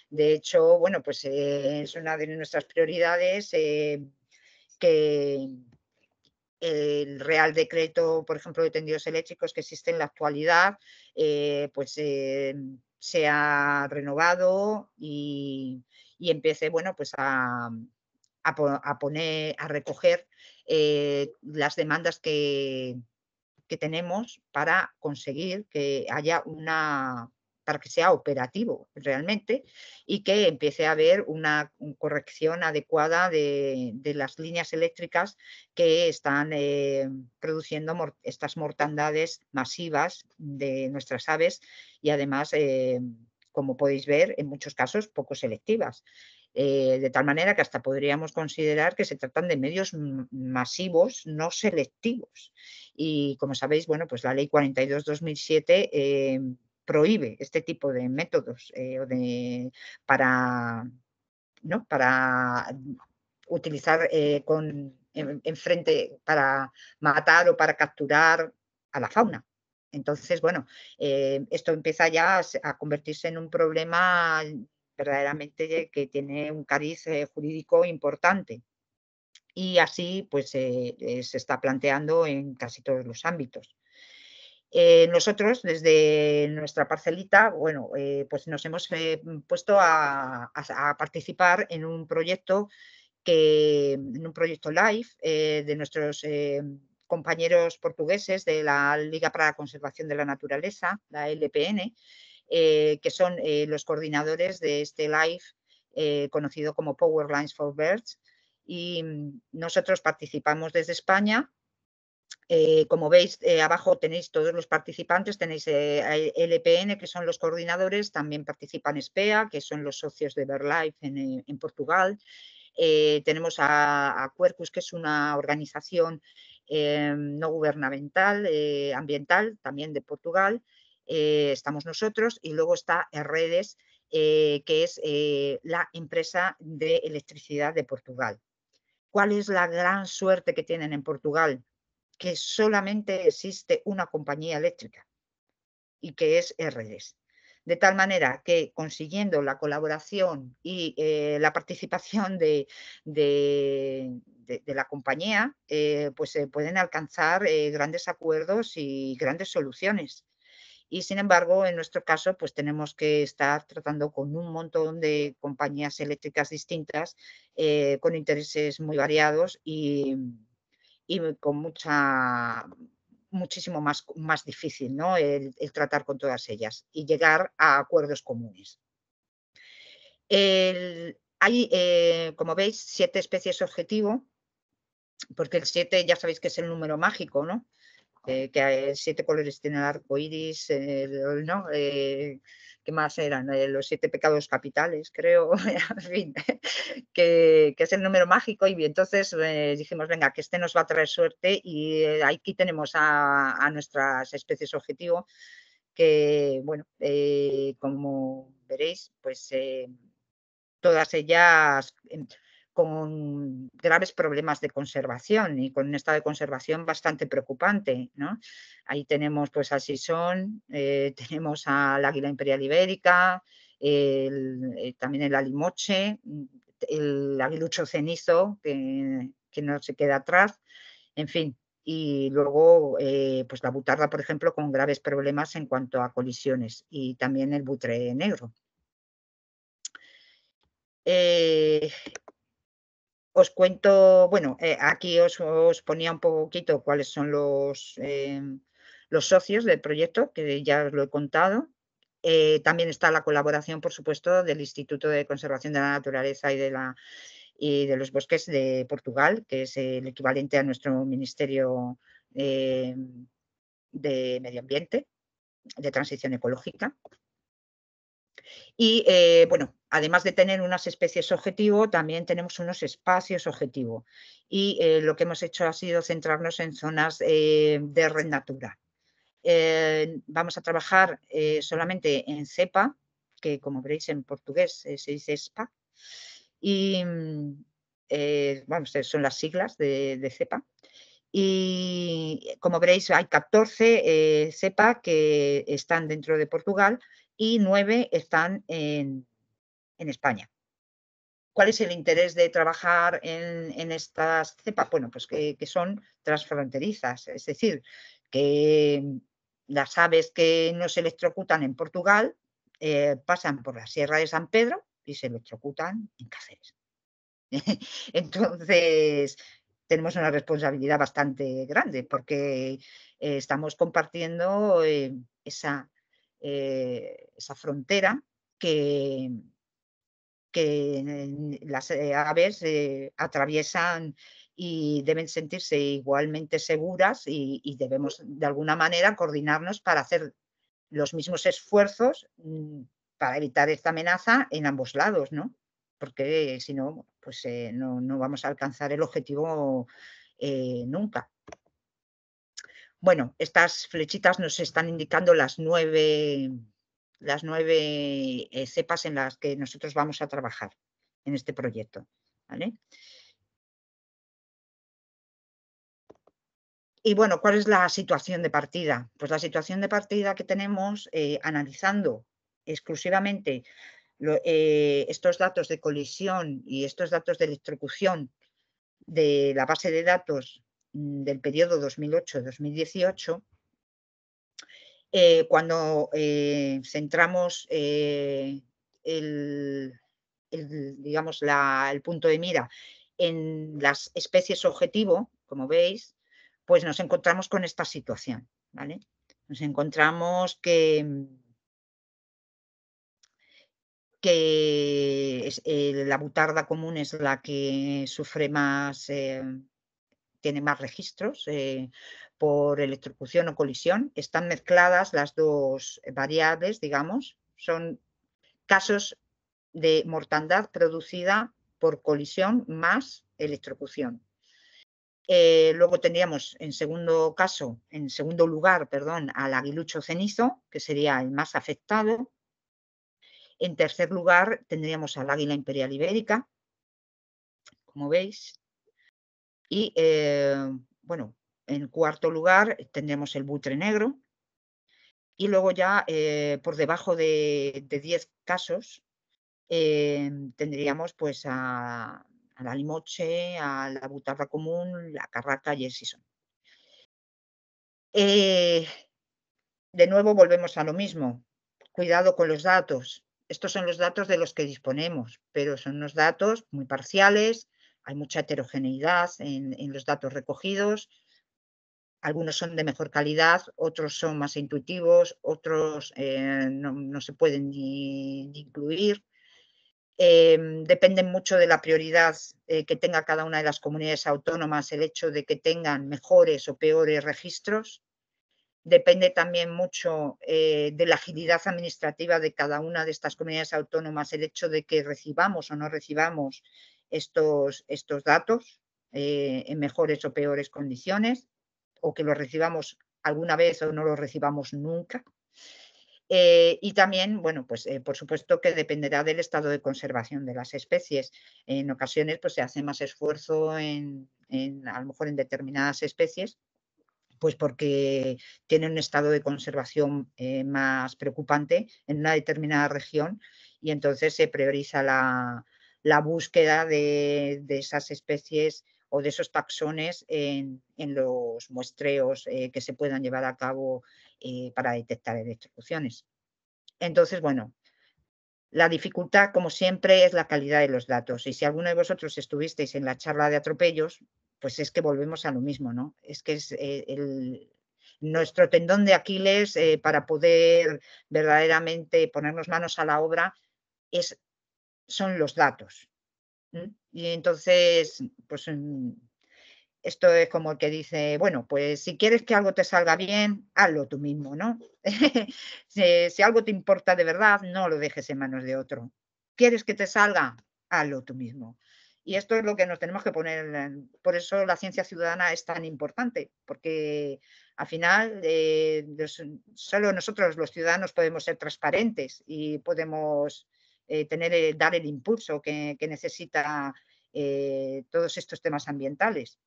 De hecho, bueno, pues es una de nuestras prioridades que el Real Decreto, por ejemplo, de tendidos eléctricos que existe en la actualidad, eh, pues eh, se ha renovado y, empiece, bueno, pues a, poner, a recoger eh, las demandas que tenemos para conseguir que haya una para que sea operativo realmente y que empiece a haber una corrección adecuada de, las líneas eléctricas que están eh, produciendo estas mortandades masivas de nuestras aves y además, eh, como podéis ver, en muchos casos poco selectivas. Eh, de tal manera que hasta podríamos considerar que se tratan de medios masivos, no selectivos. Y como sabéis, bueno, pues la ley 42-2007 prohíbe este tipo de métodos eh, de, para, ¿no? para utilizar eh, con, en, frente para matar o para capturar a la fauna. Entonces, bueno, eh, esto empieza ya a convertirse en un problema verdaderamente que tiene un cariz jurídico importante y así pues se está planteando en casi todos los ámbitos. Eh, nosotros desde nuestra parcelita, bueno, eh, pues nos hemos eh, puesto a, participar en un proyecto en un proyecto live de nuestros compañeros portugueses de la Liga para la Conservación de la Naturaleza, la LPN, que son los coordinadores de este live conocido como Power Lines for Birds. Y mm, nosotros participamos desde España eh, como veis, eh, abajo tenéis todos los participantes, tenéis eh, e, LPN, que son los coordinadores, también participan SPEA, que son los socios de Verlife en, Portugal. tenemos a, a, Quercus, que es una organización no gubernamental, ambiental, también de Portugal. estamos nosotros y luego está Redes, que es la empresa de electricidad de Portugal. ¿Cuál es la gran suerte que tienen en Portugal? que solamente existe una compañía eléctrica y que es RDS. E de tal manera que consiguiendo la colaboración y eh, la participación de, la compañía, eh, pues se pueden alcanzar eh, grandes acuerdos y grandes soluciones. Y sin embargo, en nuestro caso, pues tenemos que estar tratando con un montón de compañías eléctricas distintas, con intereses muy variados y, y con mucha muchísimo más, más difícil ¿no? el, tratar con todas ellas y llegar a acuerdos comunes. hay, eh, como veis, siete especies objetivo, porque el siete ya sabéis que es el número mágico, ¿no? Eh, que siete colores tiene el arco iris, ¿no? Eh, ¿Qué más eran? Eh, los siete pecados capitales, creo, en fin, que, es el número mágico. Y entonces dijimos, venga, que este nos va a traer suerte y aquí tenemos a nuestras especies objetivo, que, bueno, como veréis, pues todas ellas em, con graves problemas de conservación y con un estado de conservación bastante preocupante. ¿no? Ahí tenemos pues al son, eh, tenemos al águila imperial ibérica, eh, también el alimoche, el aguilucho cenizo que, no se queda atrás, en fin. Y luego, eh, pues la butarda, por ejemplo, con graves problemas en cuanto a colisiones y también el butre negro. Os cuento, bueno, eh, aquí os, ponía un poquito cuáles son los, eh, los socios del proyecto, que ya os lo he contado. Eh, también está la colaboración, por supuesto, del Instituto de Conservación de la Naturaleza y de, la, y de los Bosques de Portugal, que es el equivalente a nuestro Ministerio de Medio Ambiente, de Transición Ecológica. Y eh, bueno, además de tener unas especies objetivo, también tenemos unos espacios objetivo. Y eh, lo que hemos hecho ha sido centrarnos en zonas eh, de red natura. vamos a trabajar solamente en cepa, que como veréis en portugués se dice SPA. Y mm, bueno, son las siglas de, cepa. Y como veréis, hay 14 cepa que están dentro de Portugal y nueve están en, España. ¿Cuál es el interés de trabajar en, estas cepas? Bueno, pues que, son transfronterizas, es decir, que las aves que no se electrocutan en Portugal eh, pasan por la Sierra de San Pedro y se electrocutan en Cáceres. Entonces, tenemos una responsabilidad bastante grande porque eh, estamos compartiendo eh, esa eh, esa frontera que, las eh, aves eh, atraviesan y deben sentirse igualmente seguras y, debemos de alguna manera coordinarnos para hacer los mismos esfuerzos mm, para evitar esta amenaza en ambos lados, ¿no? Porque si no, pues no, vamos a alcanzar el objetivo nunca. Bueno, estas flechitas nos están indicando las nueve, las eh, cepas en las que nosotros vamos a trabajar en este proyecto. Y bueno, ¿cuál es la situación de partida? Pues la situación de partida que tenemos eh, analizando exclusivamente eh, estos datos de colisión y estos datos de electrocución de la base de datos Mm, del periodo 2008-2018, eh, cuando eh, centramos eh, el, digamos, el punto de mira en las especies objetivo, como veis, pues nos encontramos con esta situación. ¿vale? Nos encontramos que, la butarda común es la que sufre más tiene más registros eh, por electrocución o colisión. Están mezcladas las dos variables, digamos. Son casos de mortandad producida por colisión más electrocución. Eh, luego tendríamos en segundo caso, en segundo lugar, perdón, al aguilucho cenizo, que sería el más afectado. En tercer lugar, tendríamos al águila imperial ibérica, como veis. Y eh, bueno, en cuarto lugar eh, tendremos el buitre negro. Y luego ya eh, por debajo de 10 casos tendríamos pues a, la limoche, a la butarra común, la carraca y el sison. de nuevo volvemos a lo mismo. Cuidado con los datos. Estos son los datos de los que disponemos, pero son unos datos muy parciales hay mucha heterogeneidad en, los datos recogidos, algunos son de mejor calidad, otros son más intuitivos, otros eh, no, se pueden incluir. Em, dependen mucho de la prioridad eh, que tenga cada una de las comunidades autónomas, el hecho de que tengan mejores o peores registros. Depende también mucho eh, de la agilidad administrativa de cada una de estas comunidades autónomas, el hecho de que recibamos o no recibamos estos, estos datos eh, en mejores o peores condiciones, o que los recibamos alguna vez o no los recibamos nunca. Eh, y también, bueno, pues eh, por supuesto que dependerá del estado de conservación de las especies. En ocasiones, pues se hace más esfuerzo en, a lo mejor en determinadas especies, pues porque tiene un estado de conservación más preocupante en una determinada región y entonces se prioriza la, la búsqueda de, esas especies o de esos taxones en, los muestreos eh, que se puedan llevar a cabo eh, para detectar electrocuciones. Entonces, bueno, la dificultad, como siempre, es la calidad de los datos. Y si alguno de vosotros estuvisteis en la charla de atropellos, pues es que volvemos a lo mismo, ¿no? Es que es eh, el, nuestro tendón de Aquiles para poder verdaderamente ponernos manos a la obra es son los datos. Y entonces, pues mm, esto es como el que dice, bueno, pues si quieres que algo te salga bien, hazlo tú mismo, ¿no? si, algo te importa de verdad, no lo dejes en manos de otro. ¿Quieres que te salga? Hazlo tú mismo. Y esto es lo que nos tenemos que poner, por eso la ciencia ciudadana es tan importante, porque al final eh, solo nosotros los ciudadanos podemos ser transparentes y podemos eh, tener, dar el impulso que, necesita eh, todos estos temas ambientales.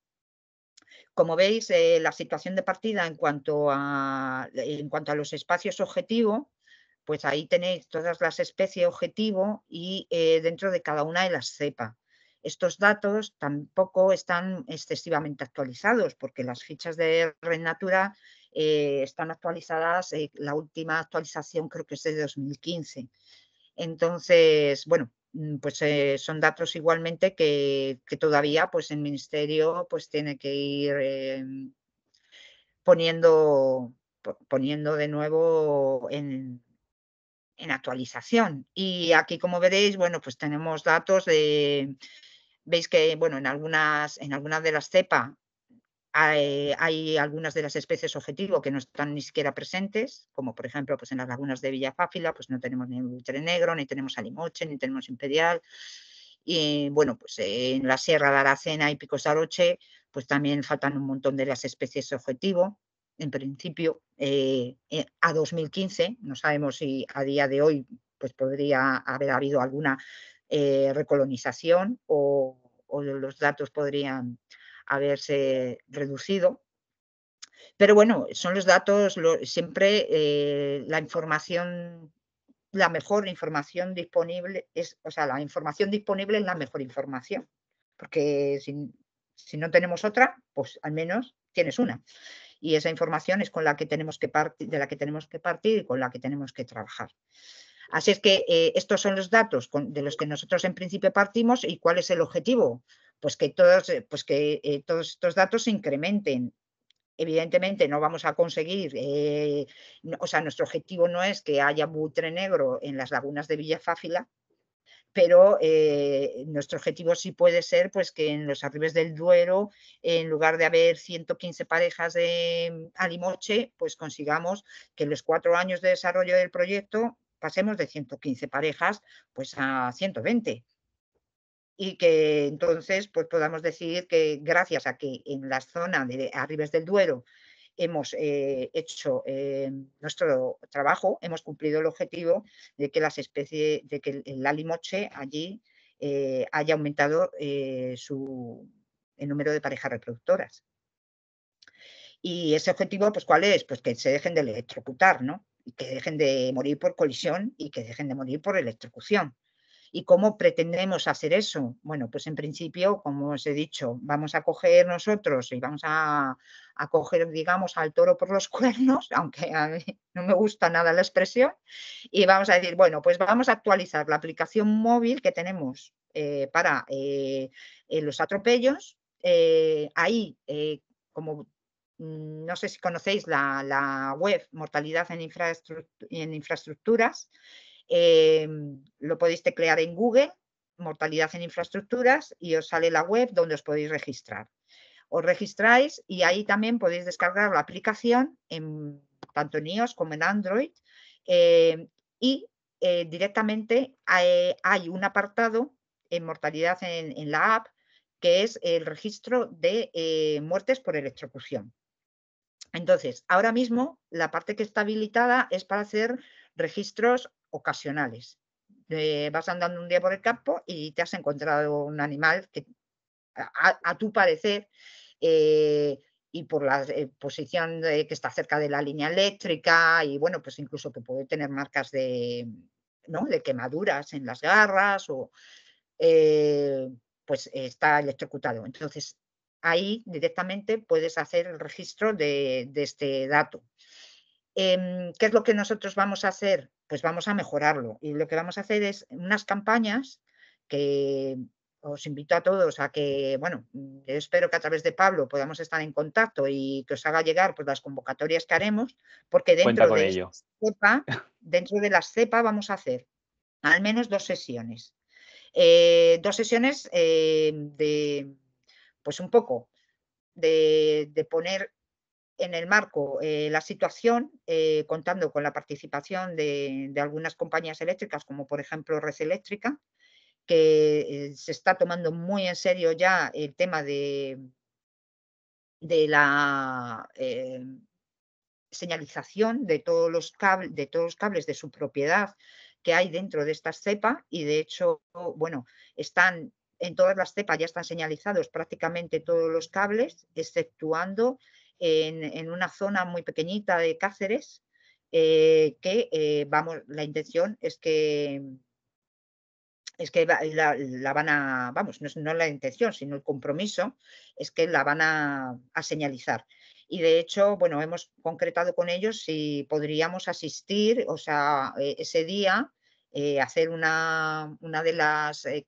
Como veis, eh, la situación de partida en cuanto a, en cuanto a los espacios objetivo, pues ahí tenéis todas las especies objetivo y dentro de cada una de las cepas. Estos datos tampoco están excesivamente actualizados porque las fichas de Red Natura están actualizadas, la última actualización creo que es de 2015. Entonces, bueno, mm, pues eh, son datos igualmente que, todavía pues el ministerio pues tiene que ir em, poniendo, poniendo de nuevo en, actualización. Y aquí, como veréis, bueno, pues tenemos datos de, veis que, bueno, en algunas, en algunas de las cepas eh, hay, algunas de las especies objetivo que no están ni siquiera presentes, como por ejemplo pues en las lagunas de Villafáfila, pues no tenemos ni buitre negro, ni tenemos alimoche, ni tenemos imperial. Y bueno, pues en la Sierra de Aracena y Picos de Aroche, pues también faltan un montón de las especies objetivo. En principio, eh, eh, a 2015, no sabemos si a día de hoy pues podría haber habido alguna recolonización o los datos podrían haberse reducido. Pero bueno, son los datos, siempre eh, la información, la mejor información disponible es, o sea, la información disponible es la mejor información, porque si, no tenemos otra, pues al menos tienes una. Y esa información es con la que tenemos que partir, de la que tenemos que partir y con la que tenemos que trabajar. Así es que eh, estos son los datos de los que nosotros en principio partimos y cuál es el objetivo pues que todos, eh, pues que, eh, todos estos datos se incrementen. Evidentemente no vamos a conseguir, eh, o sea, nuestro objetivo no es que haya butre negro en las lagunas de Villa Fáfila, pero nuestro objetivo sí puede ser pues que en los arribes del Duero, en lugar de haber 115 parejas de mm, alimoche, pues consigamos que en los cuatro años de desarrollo del proyecto pasemos de 115 parejas pues a 120 y que entonces pues podamos decir que gracias a que en la zona de Arribes del Duero hemos eh, hecho eh, nuestro trabajo, hemos cumplido el objetivo de que las especies, de que el, alimoche allí eh, haya aumentado su, el número de parejas reproductoras. Y ese objetivo, pues, ¿cuál es? Pues que se dejen de electrocutar, ¿no? Y que dejen de morir por colisión y que dejen de morir por electrocución. ¿Y cómo pretendemos hacer eso? Bueno, pues en principio, como os he dicho, vamos a coger nosotros y vamos a, coger, digamos, al toro por los cuernos, aunque a mí no me gusta nada la expresión, y vamos a decir, bueno, pues vamos a actualizar la aplicación móvil que tenemos eh, para eh, eh, los atropellos. ahí, como mm, no sé si conocéis la, web Mortalidad en Infraestructuras, Em, lo podéis teclear en Google, mortalidad en infraestructuras, y os sale la web donde os podéis registrar. Os registráis y ahí también podéis descargar la aplicación en, tanto en iOS como en Android. Em, y eh, directamente eh, hay, un apartado en mortalidad en, en, la app que es el registro de eh, muertes por electrocución. Entonces, ahora mismo la parte que está habilitada es para hacer registros ocasionales. vas andando un día por el campo y te has encontrado un animal que a, tu parecer eh, y por la eh, posición de, que está cerca de la línea eléctrica y bueno, pues incluso que puede tener marcas de, ¿no? de quemaduras en las garras o eh, pues está electrocutado. Entonces ahí directamente puedes hacer el registro de este dato. Em, ¿Qué es lo que nosotros vamos a hacer? Pues vamos a mejorarlo. Y lo que vamos a hacer es unas campañas que os invito a todos a que, bueno, mm, espero que a través de Pablo podamos estar en contacto y que os haga llegar pues, las convocatorias que haremos, porque dentro de, dentro de la CEPA vamos a hacer al menos dos sesiones. Eh, dos sesiones eh, de, pues un poco, de, de poner en el marco eh, la situación, eh, contando con la participación de, algunas compañías eléctricas, como por ejemplo Red Eléctrica, que eh, se está tomando muy en serio ya el tema de, de la señalización de todos, los cables, de todos los cables de su propiedad que hay dentro de esta cepa y de hecho, bueno, están en todas las cepas ya están señalizados prácticamente todos los cables, exceptuando en, una zona muy pequeñita de Cáceres, eh, que eh, vamos, la intención es que es que la, van a, vamos, no es la intención, sino el compromiso, es que la van a, señalizar y de hecho, bueno, hemos concretado con ellos si podríamos asistir, o sea, eh, ese día hacer una, una, de las de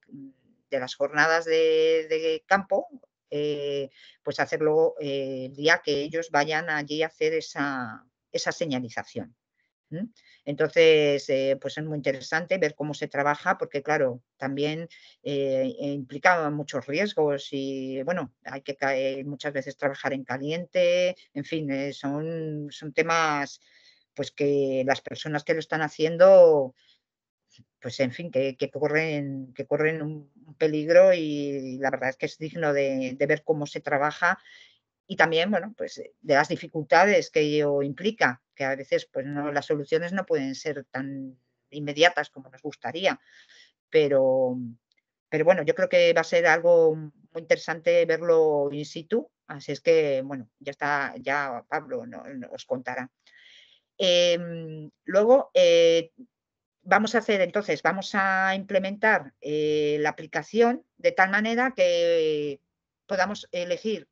las jornadas de campo eh, pues hacerlo eh, el día que ellos vayan allí a hacer esa, señalización. Entonces, eh, pues es muy interesante ver cómo se trabaja, porque claro, también implica muchos riesgos y bueno, hay que muchas veces trabajar en caliente, en fin, son, son temas pues que las personas que lo están haciendo pues en fin, que, corren, que corren un peligro y la verdad es que es digno de, ver cómo se trabaja y también, bueno, pues eh, de las dificultades que ello implica, que a veces pues las soluciones no pueden ser tan inmediatas como nos gustaría, pero, pero bueno, yo creo que va a ser algo muy interesante verlo in situ, así es que, bueno, ya está, ya Pablo nos, contará. Em, luego, eh, vamos a hacer entonces, vamos a implementar eh, la aplicación de tal manera que podamos elegir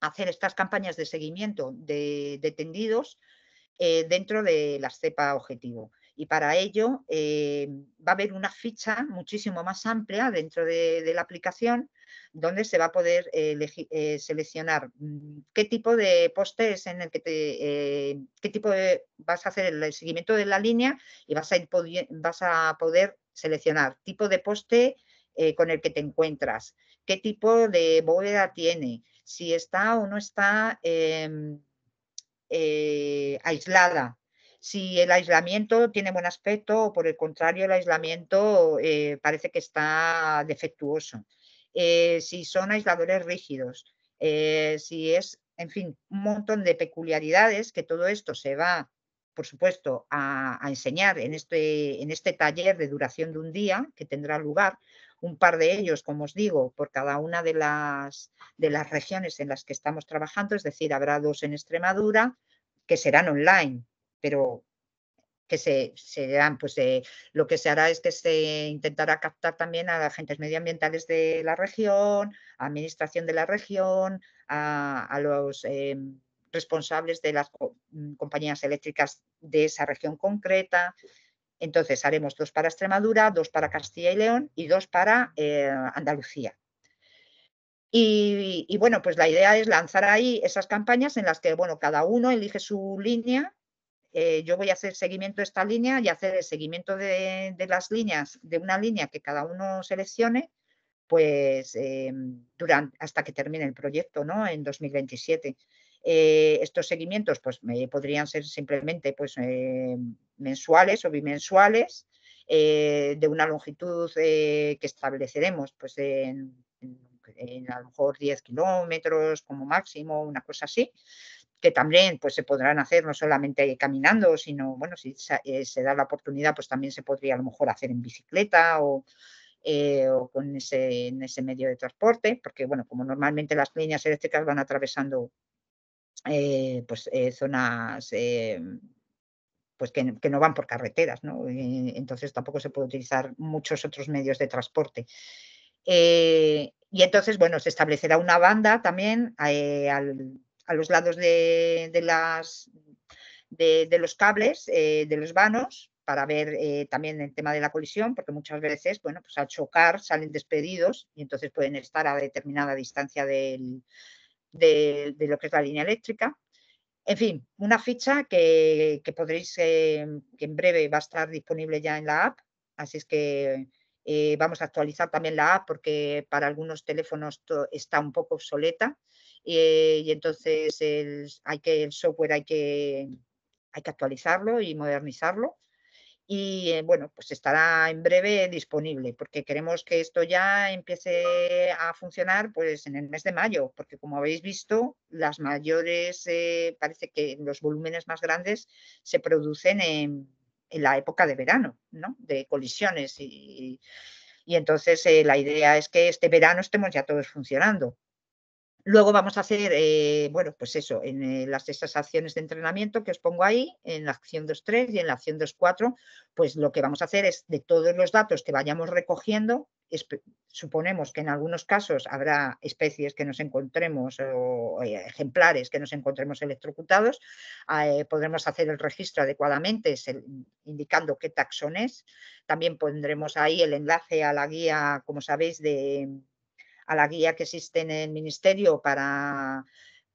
hacer estas campañas de seguimiento de, tendidos eh, dentro de la cepa objetivo y para ello eh, va a haber una ficha muchísimo más amplia dentro de, la aplicación donde se va a poder eh, eh, seleccionar mm, qué tipo de poste es en el que te, qué tipo de, vas a hacer el seguimiento de la línea y vas a, vas a poder seleccionar tipo de poste con el que te encuentras, qué tipo de bóveda tiene, si está o no está em, aislada, si el aislamiento tiene buen aspecto o por el contrario el aislamiento eh, parece que está defectuoso, eh, si son aisladores rígidos, eh, si es, en fin, un montón de peculiaridades que todo esto se va, por supuesto, a, enseñar en este, en este taller de duración de un día que tendrá lugar un par de ellos, como os digo, por cada una de las, de las regiones en las que estamos trabajando, es decir, habrá dos en Extremadura que serán online, pero que se, se dan, pues lo que se hará es que se intentará captar también a agentes medioambientales de la región, a administración de la región, a, los eh, responsables de las mm, compañías eléctricas de esa región concreta. Entonces haremos dos para Extremadura, dos para Castilla y León y dos para eh, Andalucía. Y, bueno, pues la idea es lanzar ahí esas campañas en las que, bueno, cada uno elige su línea eh, yo voy a hacer seguimiento de esta línea y hacer el seguimiento de, las líneas, de una línea que cada uno seleccione, pues em, hasta que termine el proyecto, ¿no? En 2027. Eh, estos seguimientos pues podrían ser simplemente pues, eh, mensuales o bimensuales de una longitud que estableceremos pues en, en, a lo mejor 10 kilómetros como máximo, una cosa así que también pues, se podrán hacer no solamente caminando, sino, bueno, si eh, se, da la oportunidad, pues también se podría a lo mejor hacer en bicicleta o, eh, con ese, ese medio de transporte, porque, bueno, como normalmente las líneas eléctricas van atravesando eh, pues, zonas pues que, no van por carreteras, ¿no? entonces tampoco se puede utilizar muchos otros medios de transporte. y entonces, bueno, se establecerá una banda también al, a los lados de, los cables, eh, de los vanos, para ver eh, también el tema de la colisión, porque muchas veces, bueno, pues al chocar salen despedidos y entonces pueden estar a determinada distancia de, lo que es la línea eléctrica. En fin, una ficha que, podréis, eh, que en breve va a estar disponible ya en la app, así es que vamos a actualizar también la app porque para algunos teléfonos está un poco obsoleta eh, y entonces el, hay que, el software hay que, hay que actualizarlo y modernizarlo. Y eh, bueno, pues estará en breve disponible, porque queremos que esto ya empiece a funcionar pues en el mes de mayo, porque como habéis visto, las mayores, eh, parece que los volúmenes más grandes se producen en, la época de verano, ¿no? De colisiones y, entonces la idea es que este verano estemos ya todos funcionando. Luego vamos a hacer, eh, bueno, pues eso, en eh, las esas acciones de entrenamiento que os pongo ahí, en la acción 2.3 y en la acción 2.4, pues lo que vamos a hacer es de todos los datos que vayamos recogiendo, suponemos que en algunos casos habrá especies que nos encontremos o eh, ejemplares que nos encontremos electrocutados, podremos hacer el registro adecuadamente indicando qué taxón es. También pondremos ahí el enlace a la guía, como sabéis, de a la guía que existe en el Ministerio para,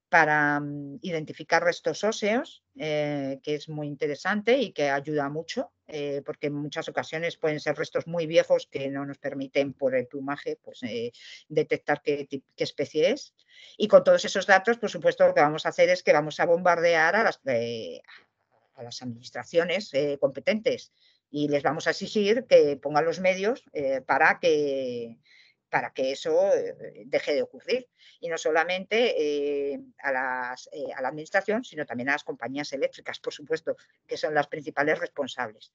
para mm, identificar restos óseos, eh, que es muy interesante y que ayuda mucho, eh, porque en muchas ocasiones pueden ser restos muy viejos que no nos permiten por el plumaje pues, eh, detectar qué, qué, especie es. Y con todos esos datos, por supuesto, lo que vamos a hacer es que vamos a bombardear a las, a las administraciones competentes y les vamos a exigir que pongan los medios para que para que eso eh, eh, deje de ocurrir. Y no solamente eh, a, las, la Administración, sino también a las compañías eléctricas, por supuesto, que son las principales responsables.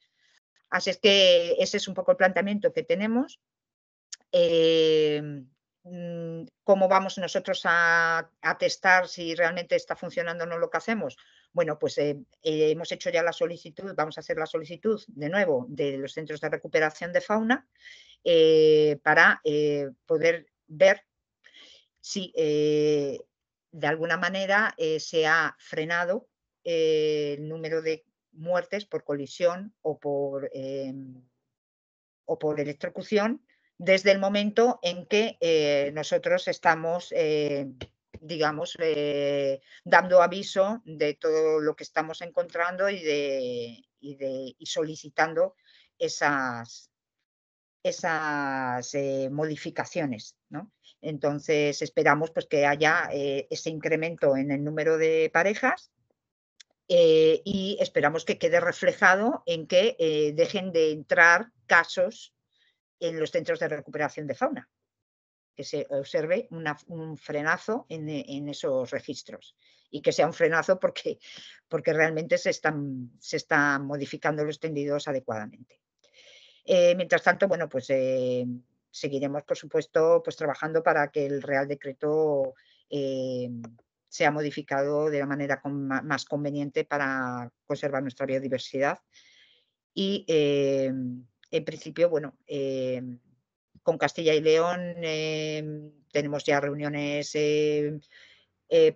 Así es que ese es un poco el planteamiento que tenemos. Em, mm, ¿Cómo vamos nosotros a, a, testar si realmente está funcionando o no lo que hacemos? Bueno, pues hemos hecho ya la solicitud, vamos a hacer la solicitud de nuevo de los centros de recuperación de fauna eh, para eh, poder ver si eh, de alguna manera se ha frenado el número de muertes por colisión o por, o por electrocución desde el momento en que nosotros estamos digamos, dando aviso de todo lo que estamos encontrando y, de, y, de, y solicitando esas, esas eh, modificaciones. ¿no? Entonces esperamos pues, que haya eh, ese incremento en el número de parejas eh, y esperamos que quede reflejado en que dejen de entrar casos en los centros de recuperación de fauna, que se observe un frenazo en, esos registros y que sea un frenazo porque, porque realmente se están, se están modificando los tendidos adecuadamente. Eh, mientras tanto, bueno, pues eh, seguiremos, por supuesto, pues trabajando para que el Real Decreto eh, sea modificado de la manera más conveniente para conservar nuestra biodiversidad. Y en principio, bueno, con Castilla y León tenemos ya reuniones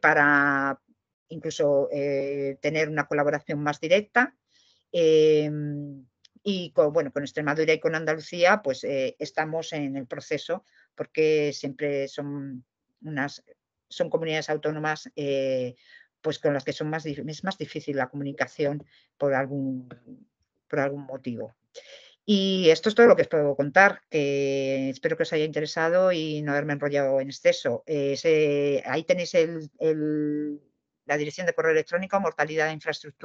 para incluso tener una colaboración más directa y con, bueno, con Extremadura y con Andalucía pues eh, estamos en el proceso porque siempre son unas son comunidades autónomas eh, pues con las que son más, es más difícil la comunicación por algún, por algún motivo. Y esto es todo lo que os puedo contar, que espero que os haya interesado y no haberme enrollado en exceso. Eh, ahí tenéis el, la dirección de correo electrónico mortalidadinfraestructuras.org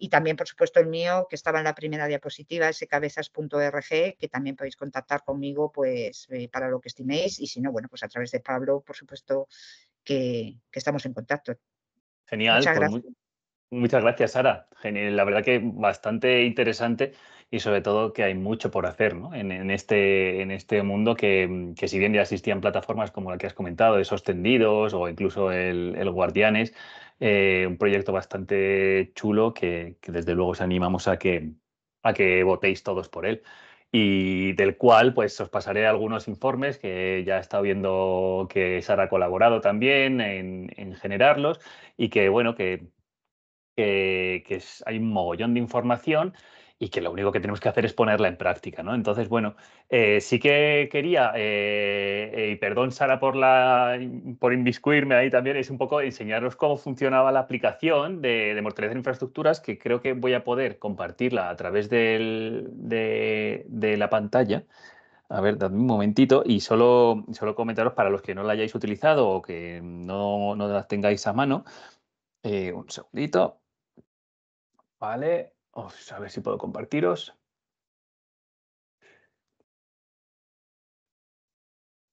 y también, por supuesto, el mío, que estaba en la primera diapositiva, scabezas.org, que también podéis contactar conmigo pues, eh, para lo que estiméis. Y si no, bueno, pues a través de Pablo, por supuesto, que, estamos en contacto. Genial. Muchas pues gracias. muchas gracias, Sara. Genial. La verdad que bastante interesante y sobre todo que hay mucho por hacer ¿no? en, este, en este mundo que, mm, que, si bien ya existían plataformas como la que has comentado, esos tendidos o incluso el, el Guardianes, eh, un proyecto bastante chulo que, desde luego os animamos a que, a que votéis todos por él y del cual pues os pasaré algunos informes que ya he estado viendo que Sara ha colaborado también en, en generarlos y que bueno que, que, hay un mogollón de información y que lo único que tenemos que hacer es ponerla en práctica, ¿no? Entonces, bueno, eh, sí que quería, eh, eh, y perdón Sara por, la, por inviscuirme ahí también, es un poco enseñaros cómo funcionaba la aplicación de, de de Infraestructuras, que creo que voy a poder compartirla a través de, la pantalla. A ver, dadme un momentito y solo, solo comentaros para los que no la hayáis utilizado o que no, no la tengáis a mano. un segundito. Vale. Oh, a ver si puedo compartiros.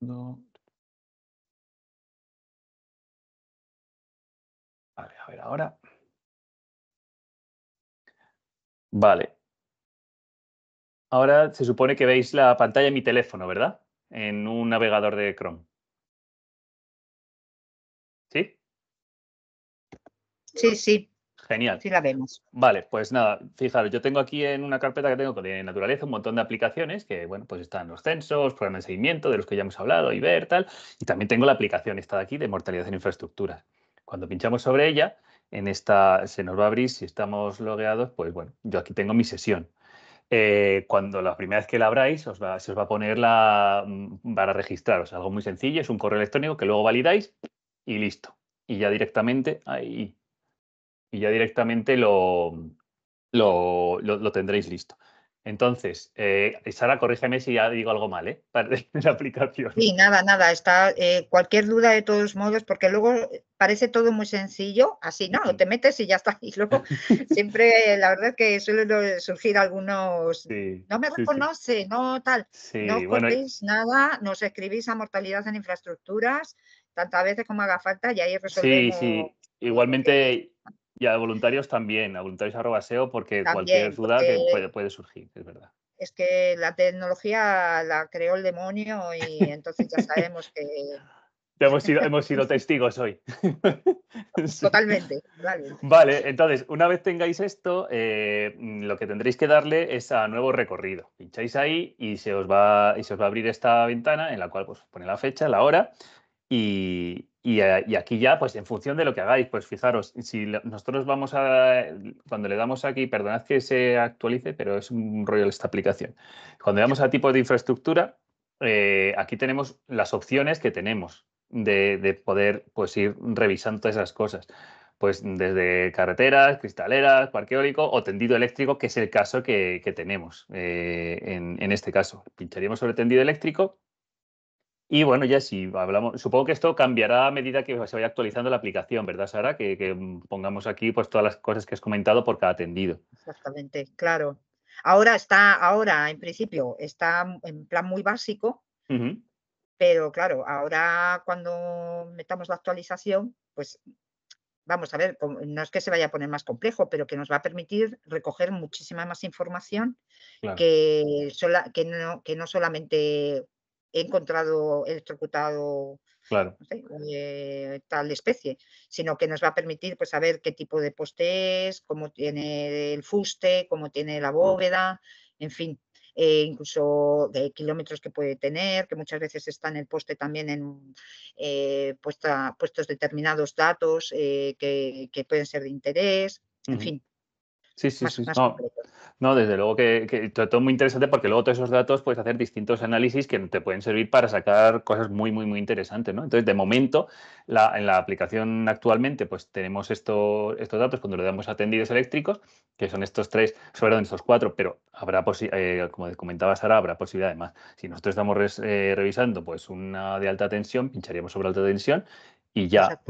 Vale, a ver ahora. Vale. Ahora se supone que veis la pantalla de mi teléfono, ¿verdad? En un navegador de Chrome. ¿Sí? Sí, sí. Genial. Vale, pues nada, fijaros, yo tengo aquí en una carpeta que tengo de naturaleza un montón de aplicaciones que, bueno, pues están los censos, programas de seguimiento, de los que ya hemos hablado, IBER, tal, y también tengo la aplicación esta de aquí de mortalidad en infraestructuras. Cuando pinchamos sobre ella, en esta se nos va a abrir, si estamos logueados, pues bueno, yo aquí tengo mi sesión. Eh, cuando la primera vez que la abráis, se os va a poner la mm, para registraros. Algo muy sencillo, es un correo electrónico que luego validáis y listo. Y ya directamente ahí y ya directamente lo, lo, tendréis listo. Entonces, eh, Sara, corrígeme si ya digo algo mal, ¿eh? Para la aplicación. Sí, nada, nada. Está eh, cualquier duda de todos modos, porque luego parece todo muy sencillo, así, ¿no? Te metes y ya está. Y luego siempre, la verdad que suelen surgir algunos, no me reconoce, no tal. no ponéis nada, nos escribís a Mortalidad en Infraestructuras, tantas veces como haga falta y ahí resolvemos. Sí, sí. Igualmente, y a voluntarios también, a voluntarios arroba SEO, porque cualquier duda que puede, puede surgir, es verdad es que la tecnología la creó el demonio y entonces ya sabemos que... hemos, sido, hemos sido testigos hoy. Totalmente, Vale, entonces, una vez tengáis esto, eh, lo que tendréis que darle es a nuevo recorrido. Pincháis ahí y se os va, y se os va a abrir esta ventana en la cual pues, pone la fecha, la hora y, eh, y, aquí ya, pues en función de lo que hagáis, pues fijaros, si nosotros vamos a, cuando le damos aquí, perdonad que se actualice, pero es un rollo esta aplicación. Cuando le damos a tipo de infraestructura, eh, aquí tenemos las opciones que tenemos de, poder pues, ir revisando todas esas cosas pues desde carreteras, cristaleras, parque eólico o tendido eléctrico, que es el caso que, tenemos eh, en, este caso. Pincharíamos sobre tendido eléctrico y bueno, ya si hablamos, supongo que esto cambiará a medida que se vaya actualizando la aplicación, ¿verdad, Sara? Que, pongamos aquí pues todas las cosas que has comentado por cada atendido. Exactamente, claro. Ahora está, ahora en principio está en plan muy básico, pero claro, ahora cuando metamos la actualización, pues vamos a ver, no es que se vaya a poner más complejo, pero que nos va a permitir recoger muchísima más información que, que, que no solamente he encontrado electrocutado eh, tal especie, sino que nos va a permitir pues, saber qué tipo de poste es, cómo tiene el fuste, cómo tiene la bóveda, en fin, eh, incluso de kilómetros que puede tener, que muchas veces está en el poste también en eh, puestos determinados datos que, pueden ser de interés, en fin. Sí, sí, sí. no, desde luego que, todo todo muy interesante porque luego todos esos datos puedes hacer distintos análisis que te pueden servir para sacar cosas muy, muy, muy interesantes, ¿no? Entonces, de momento, la, en la aplicación actualmente, pues tenemos esto, estos datos cuando le damos a eléctricos, que son estos tres, sobre estos cuatro, pero habrá, eh, como comentaba Sara, habrá posibilidad además. Si nosotros estamos eh, revisando pues una de alta tensión, pincharíamos sobre alta tensión y ya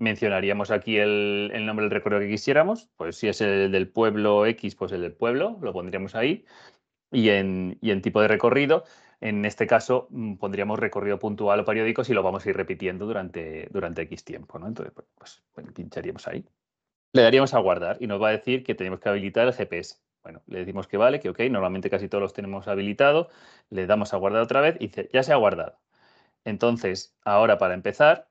mencionaríamos aquí el, nombre del recorrido que quisiéramos, pues si es el del pueblo X, pues el del pueblo, lo pondríamos ahí, y en, tipo de recorrido, en este caso mm, pondríamos recorrido puntual o periódico si lo vamos a ir repitiendo durante, durante X tiempo, Entonces, pues, pues, pues pincharíamos ahí. Le daríamos a guardar y nos va a decir que tenemos que habilitar el GPS. Bueno, le decimos que vale, que ok, normalmente casi todos los tenemos habilitado, le damos a guardar otra vez y ya se ha guardado. Entonces, ahora para empezar,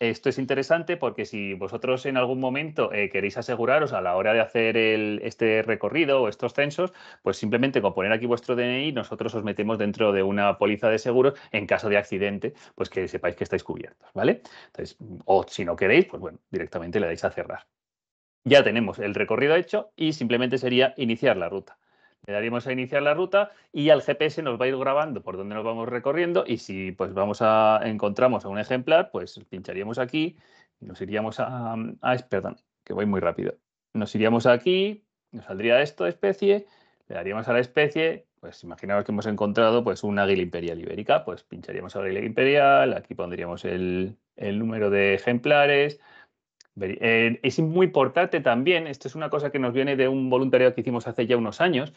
esto es interesante porque si vosotros en algún momento eh, queréis aseguraros a la hora de hacer este recorrido o estos censos, pues simplemente con poner aquí vuestro DNI nosotros os metemos dentro de una póliza de seguros en caso de accidente, pues que sepáis que estáis cubiertos, ¿vale? Entonces, o si no queréis, pues bueno, directamente le dais a cerrar. Ya tenemos el recorrido hecho y simplemente sería iniciar la ruta. Le daríamos a iniciar la ruta y al GPS nos va a ir grabando por dónde nos vamos recorriendo y si pues vamos a encontramos a un ejemplar, pues pincharíamos aquí, nos iríamos a, a perdón, que voy muy rápido. Nos iríamos aquí, nos saldría esto especie, le daríamos a la especie, pues imaginaos que hemos encontrado pues un águila imperial ibérica, pues pincharíamos a la águila imperial, aquí pondríamos el, el número de ejemplares, eh, es muy importante también, esto es una cosa que nos viene de un voluntariado que hicimos hace ya unos años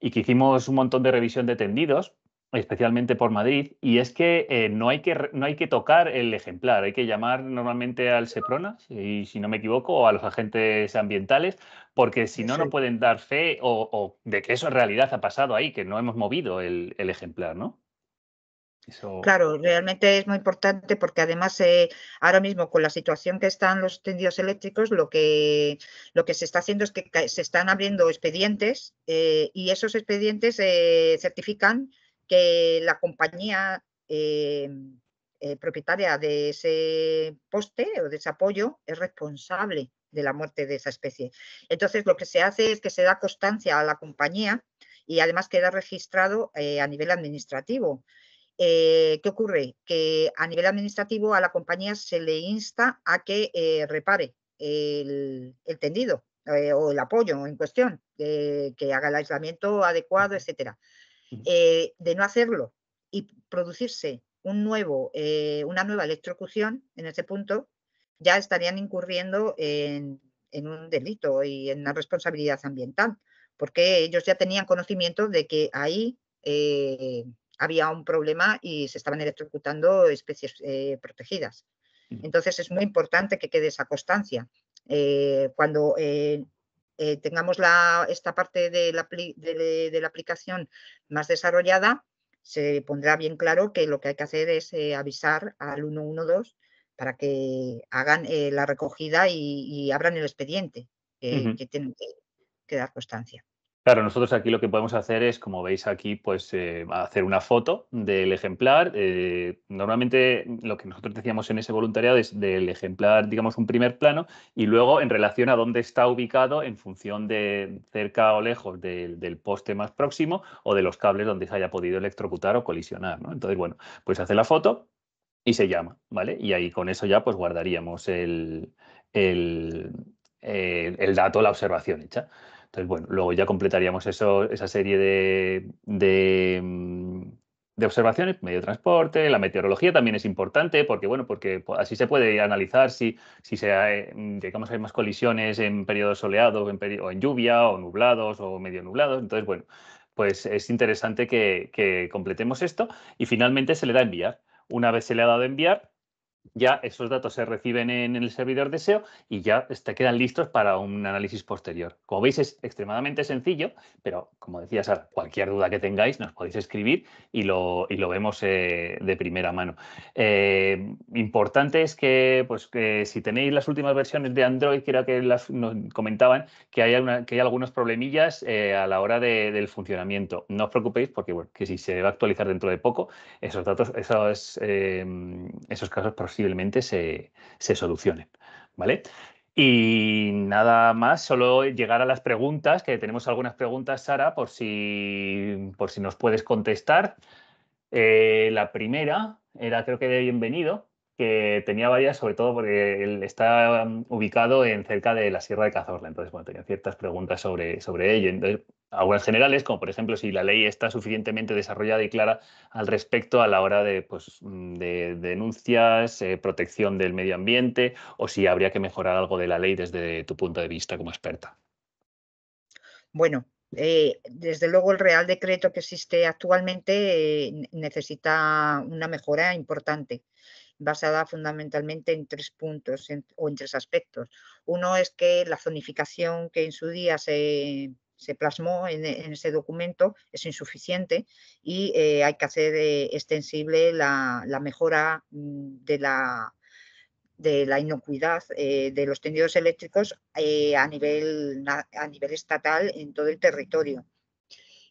y que hicimos un montón de revisión de tendidos, especialmente por Madrid, y es que, eh, no, hay que no hay que tocar el ejemplar, hay que llamar normalmente al SEPRONA, si, si no me equivoco, o a los agentes ambientales, porque si no, no pueden dar fe o, de que eso en realidad ha pasado ahí, que no hemos movido el ejemplar, ¿no? Claro, realmente es muy importante porque además eh, ahora mismo con la situación que están los tendidos eléctricos, lo que, lo que se está haciendo es que se están abriendo expedientes eh, y esos expedientes eh, certifican que la compañía propietaria de ese poste o de ese apoyo es responsable de la muerte de esa especie. Entonces, lo que se hace es que se da constancia a la compañía y además queda registrado a nivel administrativo. Eh, ¿Qué ocurre? Que a nivel administrativo a la compañía se le insta a que eh, repare el, tendido eh, o el apoyo en cuestión, que haga el aislamiento adecuado, etcétera. de no hacerlo y producirse un nuevo, una nueva electrocución en ese punto, ya estarían incurriendo en, un delito y en una responsabilidad ambiental, porque ellos ya tenían conocimiento de que ahí había un problema y se estaban electrocutando especies eh, protegidas. Mm. Entonces es muy importante que quede esa constancia. Eh, cuando eh, tengamos la, esta parte de la, aplicación más desarrollada, se pondrá bien claro que lo que hay que hacer es avisar al 112 para que hagan la recogida y, abran el expediente, que tienen que dar constancia. Claro, nosotros aquí lo que podemos hacer es, como veis aquí, pues eh, hacer una foto del ejemplar. Eh, normalmente lo que nosotros decíamos en ese voluntariado es del ejemplar, digamos, un primer plano y luego en relación a dónde está ubicado en función de cerca o lejos del, poste más próximo o de los cables donde se haya podido electrocutar o colisionar. Entonces, bueno, pues hace la foto y se llama, ¿vale? Y ahí con eso ya pues guardaríamos el, el eh, dato, la observación hecha. Entonces, bueno, luego ya completaríamos eso, esa serie de, mm, observaciones, medio de transporte, la meteorología también es importante porque, bueno, porque así se puede analizar si, si se eh, mm, hay, más colisiones en periodos soleados en o en lluvia o nublados o medio nublados. Entonces, bueno, pues es interesante que, que completemos esto y finalmente se le da enviar. Una vez se le ha dado enviar, ya esos datos se reciben en el servidor de SEO y ya quedan listos para un análisis posterior. Como veis es extremadamente sencillo, pero como decía Sara, cualquier duda que tengáis nos podéis escribir y lo, lo vemos eh, de primera mano. Eh, importante es que, pues, si tenéis las últimas versiones de Android, era que las, nos comentaban que hay, una, que hay algunos problemillas eh, a la hora del funcionamiento. No os preocupéis porque si se va a actualizar dentro de poco, esos datos, esos, esos casos posiblemente se, solucione, ¿Vale? Y nada más, solo llegar a las preguntas, que tenemos algunas preguntas, Sara, por si, por si nos puedes contestar. Eh, la primera era, creo que de bienvenido, que tenía varias, sobre todo porque él está mm, ubicado en cerca de la Sierra de Cazorla. Entonces, bueno, tenía ciertas preguntas sobre, sobre ello. Entonces, algunas generales, como por ejemplo si la ley está suficientemente desarrollada y clara al respecto a la hora de, pues, mm, denuncias, eh, protección del medio ambiente, o si habría que mejorar algo de la ley desde tu punto de vista como experta. Bueno, eh, desde luego el Real Decreto que existe actualmente eh, necesita una mejora importante basada fundamentalmente en tres puntos o en tres aspectos. Uno es que la zonificación que en su día se, plasmó en, ese documento es insuficiente y eh, hay que hacer eh, extensible la, mejora mm, de la, de la inocuidad eh, de los tendidos eléctricos a, nivel, a nivel estatal en todo el territorio.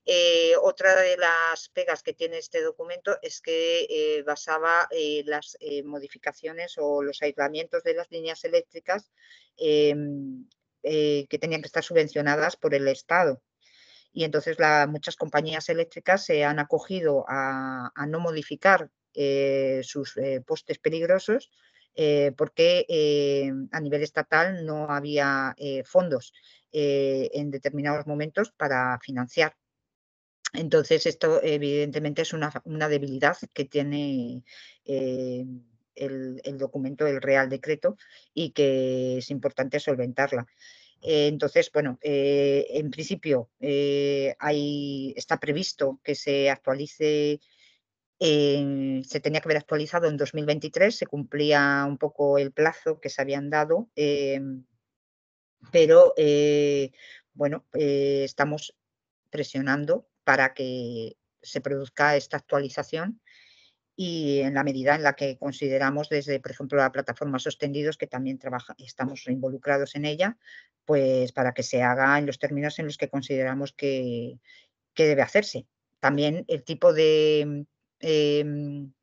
Eh, otra de las pegas que tiene este documento es que eh, basaba eh, las modificaciones o los aislamientos de las líneas eléctricas em, que tenían que estar subvencionadas por el Estado. Y entonces muchas compañías eléctricas se han acogido a, no modificar sus postes peligrosos porque a nivel estatal no había fondos en determinados momentos para financiar entonces, esto evidentemente es una, debilidad que tiene eh, el, documento, el Real Decreto, y que es importante solventarla. Eh, entonces, bueno, eh, en principio hay, está previsto que se actualice se tenía que haber actualizado en 2023, se cumplía un poco el plazo que se habían dado, pero bueno, estamos presionando para que se produzca esta actualización y en la medida en la que consideramos desde, por ejemplo, la plataforma Sostendidos, que también estamos involucrados en ella, pues para que se haga en los términos en los que consideramos que, debe hacerse. También el tipo de, em,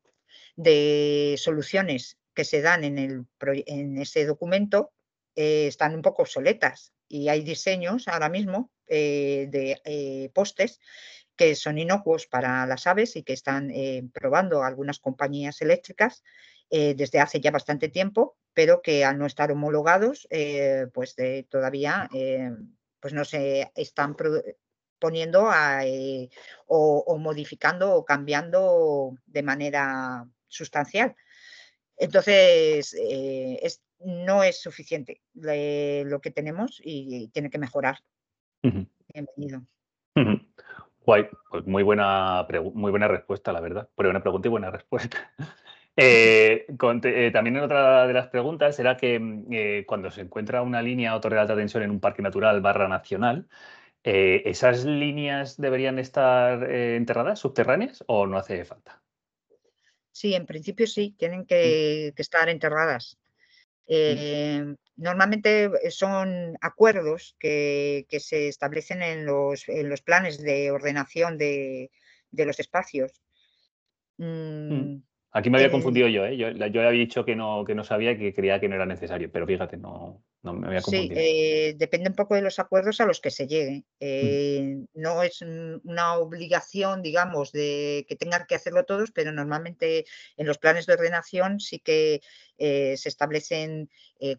de soluciones que se dan en, el, en ese documento eh, están un poco obsoletas y hay diseños ahora mismo eh, de eh, postes que son inocuos para las aves y que están eh, probando algunas compañías eléctricas desde hace ya bastante tiempo, pero que al no estar homologados, pues todavía pues no se están poniendo o, modificando o cambiando de manera sustancial. Entonces, no es suficiente lo que tenemos y tiene que mejorar Bienvenido. Guay, pues muy buena, muy buena respuesta, la verdad. Pero buena pregunta y buena respuesta. Eh, eh, también en otra de las preguntas era que mm, eh, cuando se encuentra una línea autor de alta tensión en un parque natural barra nacional, ¿esas líneas deberían estar enterradas, subterráneas o no hace falta? Sí, en principio sí, tienen que estar enterradas normalmente eh, son acuerdos que, se establecen en los, los, planes de ordenación de, los espacios. Mm. Mm, Aquí me había eh, confundido yo, ¿eh? yo, yo, había dicho que no, que no sabía que creía que no era necesario, pero fíjate, no. Sí, eh, depende un poco de los acuerdos a los que se llegue. Mm. Eh, no es una obligación, digamos, de que tengan que hacerlo todos, pero normalmente en los planes de ordenación sí que eh, se establecen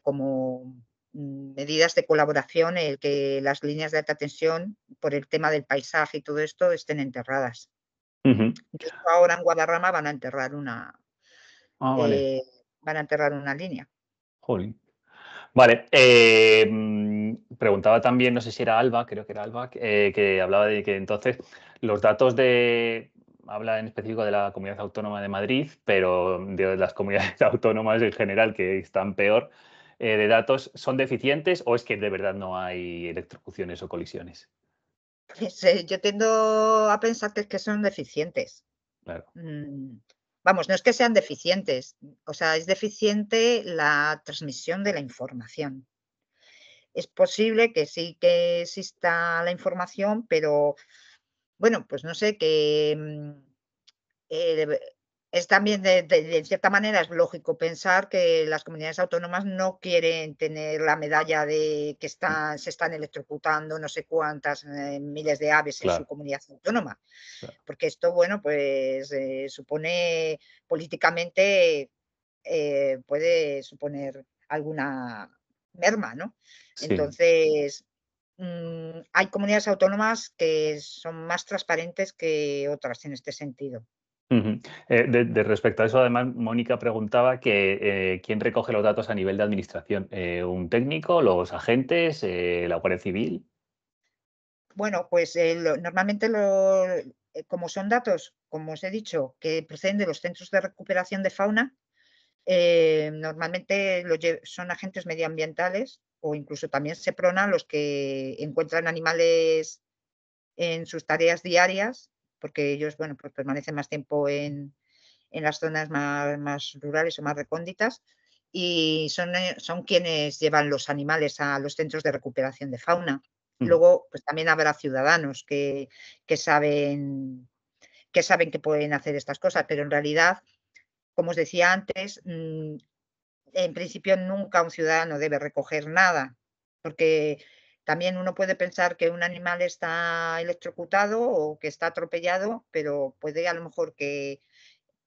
como mm, medidas de colaboración el que las líneas de alta tensión por el tema del paisaje y todo esto estén enterradas. ahora en Guadarrama van a enterrar una ah, van a enterrar una línea. Jolín. Vale, em, preguntaba también, no sé si era Alba, creo que era Alba, eh, que hablaba de que entonces los datos de, habla en específico de la Comunidad Autónoma de Madrid, pero de las comunidades autónomas en general que están peor eh, de datos, ¿son deficientes o es que de verdad no hay electrocuciones o colisiones? Yo tendo a pensar que es que son deficientes. Claro. Mm. Vamos, no es que sean deficientes, o sea, es deficiente la transmisión de la información. Es posible que sí que exista la información, pero bueno, pues no sé, qué... Mm, eh, es también de, cierta manera es lógico pensar que las comunidades autónomas no quieren tener la medalla de que están, se están electrocutando no sé cuántas eh, miles de aves en su comunidad autónoma. Porque esto, bueno, pues eh, supone políticamente, eh, puede suponer alguna merma, ¿no? Entonces, mm, hay comunidades autónomas que son más transparentes que otras en este sentido. Eh, de, respecto a eso, además, Mónica preguntaba que eh, quién recoge los datos a nivel de administración, eh, un técnico, los agentes, la Guardia Civil. Bueno, pues normalmente como son datos, como os he dicho, que proceden de los centros de recuperación de fauna, normalmente lo son agentes medioambientales o incluso también se pronan los que encuentran animales en sus tareas diarias porque ellos, bueno, pues permanecen más tiempo en, las zonas más, rurales o más recónditas y son, eh, son quienes llevan los animales a los centros de recuperación de fauna. Mm. Luego, pues también habrá ciudadanos que, saben, que saben que pueden hacer estas cosas, pero en realidad, como os decía antes, mm, en principio nunca un ciudadano debe recoger nada, porque también uno puede pensar que un animal está electrocutado o que está atropellado, pero puede a lo mejor que,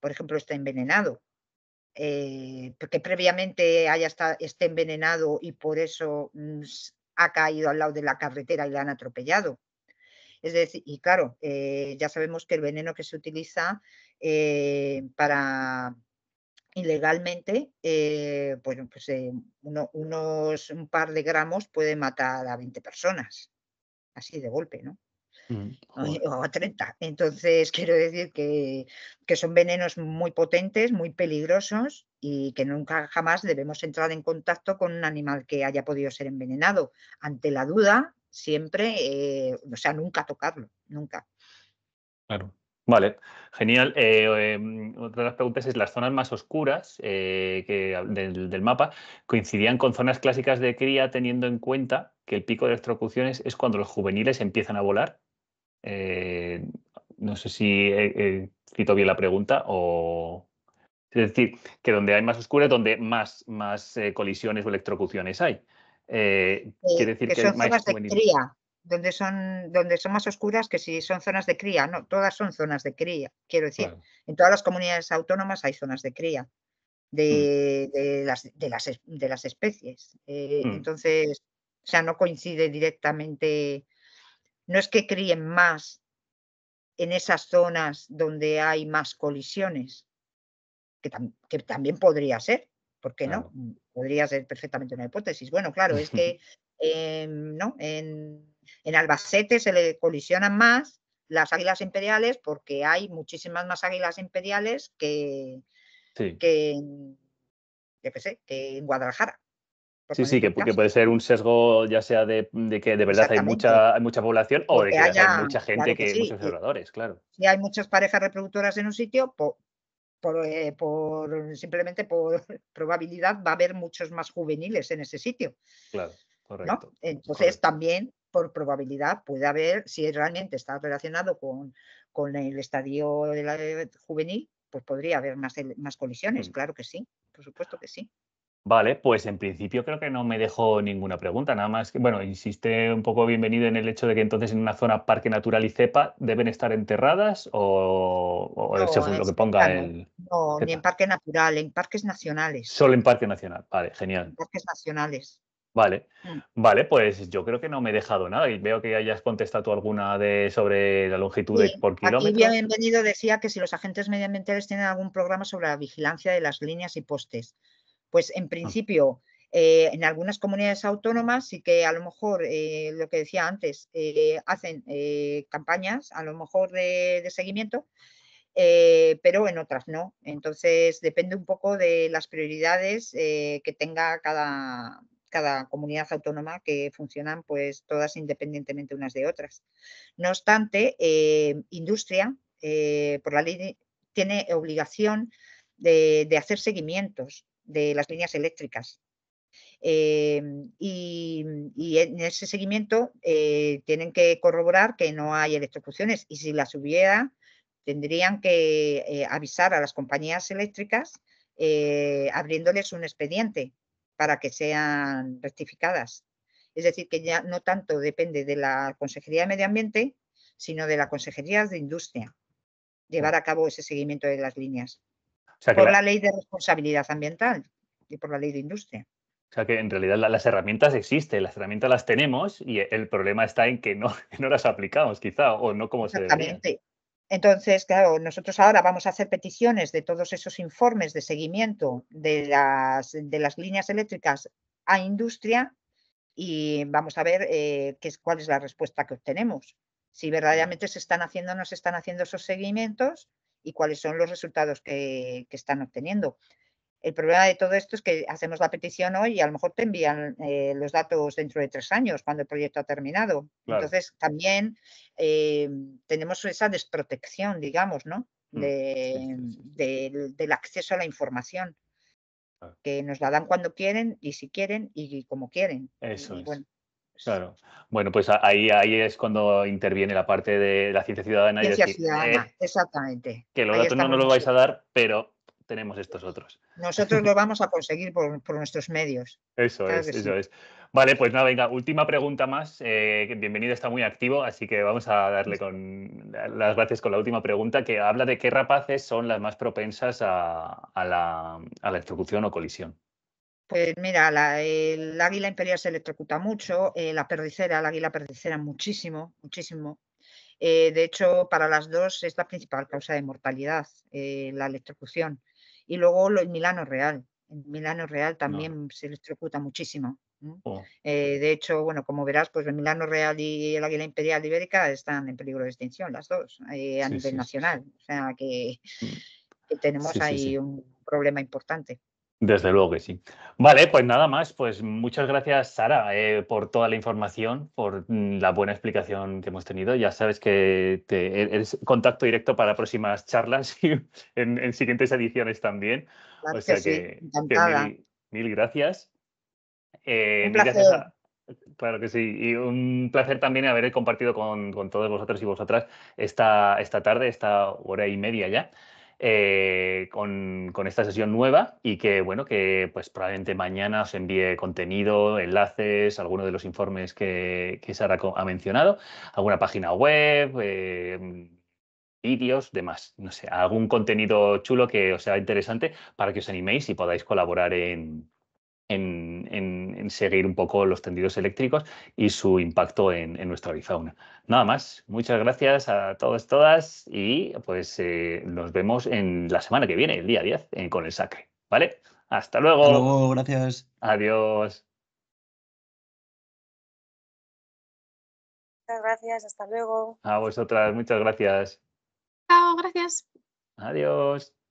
por ejemplo, está envenenado. Eh, porque que previamente haya estado, esté envenenado y por eso mm, ha caído al lado de la carretera y la han atropellado. Es decir, y claro, eh, ya sabemos que el veneno que se utiliza eh, para, ilegalmente, eh, pues, eh, unos un par de gramos puede matar a 20 personas, así de golpe, ¿no? Mm, o, a 30. Entonces, quiero decir que, son venenos muy potentes, muy peligrosos y que nunca jamás debemos entrar en contacto con un animal que haya podido ser envenenado. Ante la duda, siempre, eh, o sea, nunca tocarlo, nunca. Claro. Vale, genial. Eh, em, otra de las preguntas es, ¿las zonas más oscuras eh, del, mapa coincidían con zonas clásicas de cría teniendo en cuenta que el pico de electrocuciones es cuando los juveniles empiezan a volar? Eh, no sé si cito bien la pregunta o... Es decir, que donde hay más oscuras, donde más, más colisiones o electrocuciones hay. quiere decir que, más cría donde son, donde son más oscuras que si son zonas de cría, no, todas son zonas de cría, quiero decir, en todas las comunidades autónomas hay zonas de cría de, las, mm. de, las, de las, especies. Eh, mm. Entonces, o sea, no coincide directamente, no es que críen más en esas zonas donde hay más colisiones, que, también podría ser, ¿por qué no? Podría ser perfectamente una hipótesis. Bueno, claro, es que em, no, en en Albacete se le colisionan más las águilas imperiales porque hay muchísimas más águilas imperiales que, que, que, en Guadalajara. Sí, sí, que, puede ser un sesgo ya sea de, que de verdad hay mucha, mucha población o de que hay mucha gente, que, que muchos observadores, claro. Si hay muchas parejas reproductoras en un sitio, por, eh, por, simplemente por probabilidad va a haber muchos más juveniles en ese sitio. Claro, correcto. Entonces también por probabilidad puede haber, si realmente está relacionado con, el estadio de la, eh, juvenil, pues podría haber más, más colisiones, mm. claro que sí, por supuesto que sí. Vale, pues en principio creo que no me dejo ninguna pregunta, nada más que, bueno, insiste un poco bienvenido en el hecho de que entonces en una zona parque natural y cepa deben estar enterradas o, o es lo que ponga el... No, ni en parque natural, en parques nacionales. Solo en parque nacional, vale, genial. En parques nacionales. Vale, mm. vale, pues yo creo que no me he dejado nada y veo que hayas contestado alguna de sobre la longitud por kilómetro. Aquí bienvenido decía que si los agentes medioambientales tienen algún programa sobre la vigilancia de las líneas y postes, pues en ah. principio eh, en algunas comunidades autónomas sí que a lo mejor eh, lo que decía antes eh, hacen campañas a lo mejor de, seguimiento, pero en otras no. Entonces depende un poco de las prioridades que tenga cada, cada comunidad autónoma que funcionan pues todas independientemente unas de otras. No obstante, eh, industria eh, por la tiene obligación de, hacer seguimientos de las líneas eléctricas. Eh, y, en ese seguimiento tienen que corroborar que no hay electrocuciones y si las hubiera, tendrían que avisar a las compañías eléctricas abriéndoles un expediente para que sean rectificadas. Es decir, que ya no tanto depende de la Consejería de Medio Ambiente, sino de la Consejería de Industria, mm. llevar a cabo ese seguimiento de las líneas. por la... ley de responsabilidad ambiental y por la ley de industria. O sea que en realidad las herramientas existen, las herramientas las tenemos y el problema está en que no, las aplicamos quizá o no como se debería. Entonces, claro, nosotros ahora vamos a hacer peticiones de todos esos informes de seguimiento de las, líneas eléctricas a industria y vamos a ver eh, qué cuál es la respuesta que obtenemos. Si verdaderamente se están haciendo o no se están haciendo esos seguimientos y cuáles son los resultados que están obteniendo. El problema de todo esto es que hacemos la petición hoy y a lo mejor te envían eh, los datos dentro de tres años, cuando el proyecto ha terminado. Entonces, también eh, tenemos esa desprotección, digamos, ¿no? Mm. del acceso a la información, que nos la dan cuando quieren y si quieren y como quieren. Eso es. Bueno, Claro. Bueno, pues ahí, ahí es cuando interviene la parte de la ciencia ciudadana. Ciencia ciudadana, eh, exactamente. Que los datos no nos los vais a dar, pero tenemos estos otros. Nosotros lo vamos a conseguir por, nuestros medios. Eso es, eso es. Vale, pues nada, venga, última pregunta más. Eh, bienvenido, está muy activo, así que vamos a darle con las gracias con la última pregunta, que habla de qué rapaces son las más propensas a, la, a la electrocución o colisión. Pues mira, la, el águila imperial se electrocuta mucho, eh, la perdicera, el águila perdicera muchísimo, muchísimo. Eh, de hecho, para las dos es la principal causa de mortalidad, la electrocución. Y luego lo, el Milano Real. El Milano Real también se se electrocuta muchísimo. Oh. Eh, de hecho, bueno, como verás, pues el Milano Real y el Águila Imperial Ibérica están en peligro de extinción, las dos, eh, a nivel nacional. O sea que mm. tenemos ahí un problema importante. Desde luego que sí. Vale, pues nada más. Pues muchas gracias, Sara, eh, por toda la información, por mm, la buena explicación que hemos tenido. Ya sabes que te, e, eres contacto directo para próximas charlas y en, siguientes ediciones también. Claro o sea que, mil, gracias. Eh, Un placer. Gracias Claro que sí, y un placer también haber compartido con, con todos vosotros y vosotras esta, esta tarde, esta hora y media ya. Eh, con, esta sesión nueva y que, bueno, que pues probablemente mañana os envíe contenido, enlaces, alguno de los informes que, Sara ha mencionado, alguna página web, eh, vídeos, demás, no sé, algún contenido chulo que os sea interesante para que os animéis y podáis colaborar en, en, seguir un poco los tendidos eléctricos y su impacto en, nuestra horizona. Nada más, muchas gracias a todos, y todas y pues eh, nos vemos en la semana que viene, el día 10, eh, con el SACRE. ¿Vale? Hasta luego. Hasta luego, gracias. Adiós. Muchas gracias, hasta luego. A vosotras, muchas gracias. Chao, gracias. Adiós.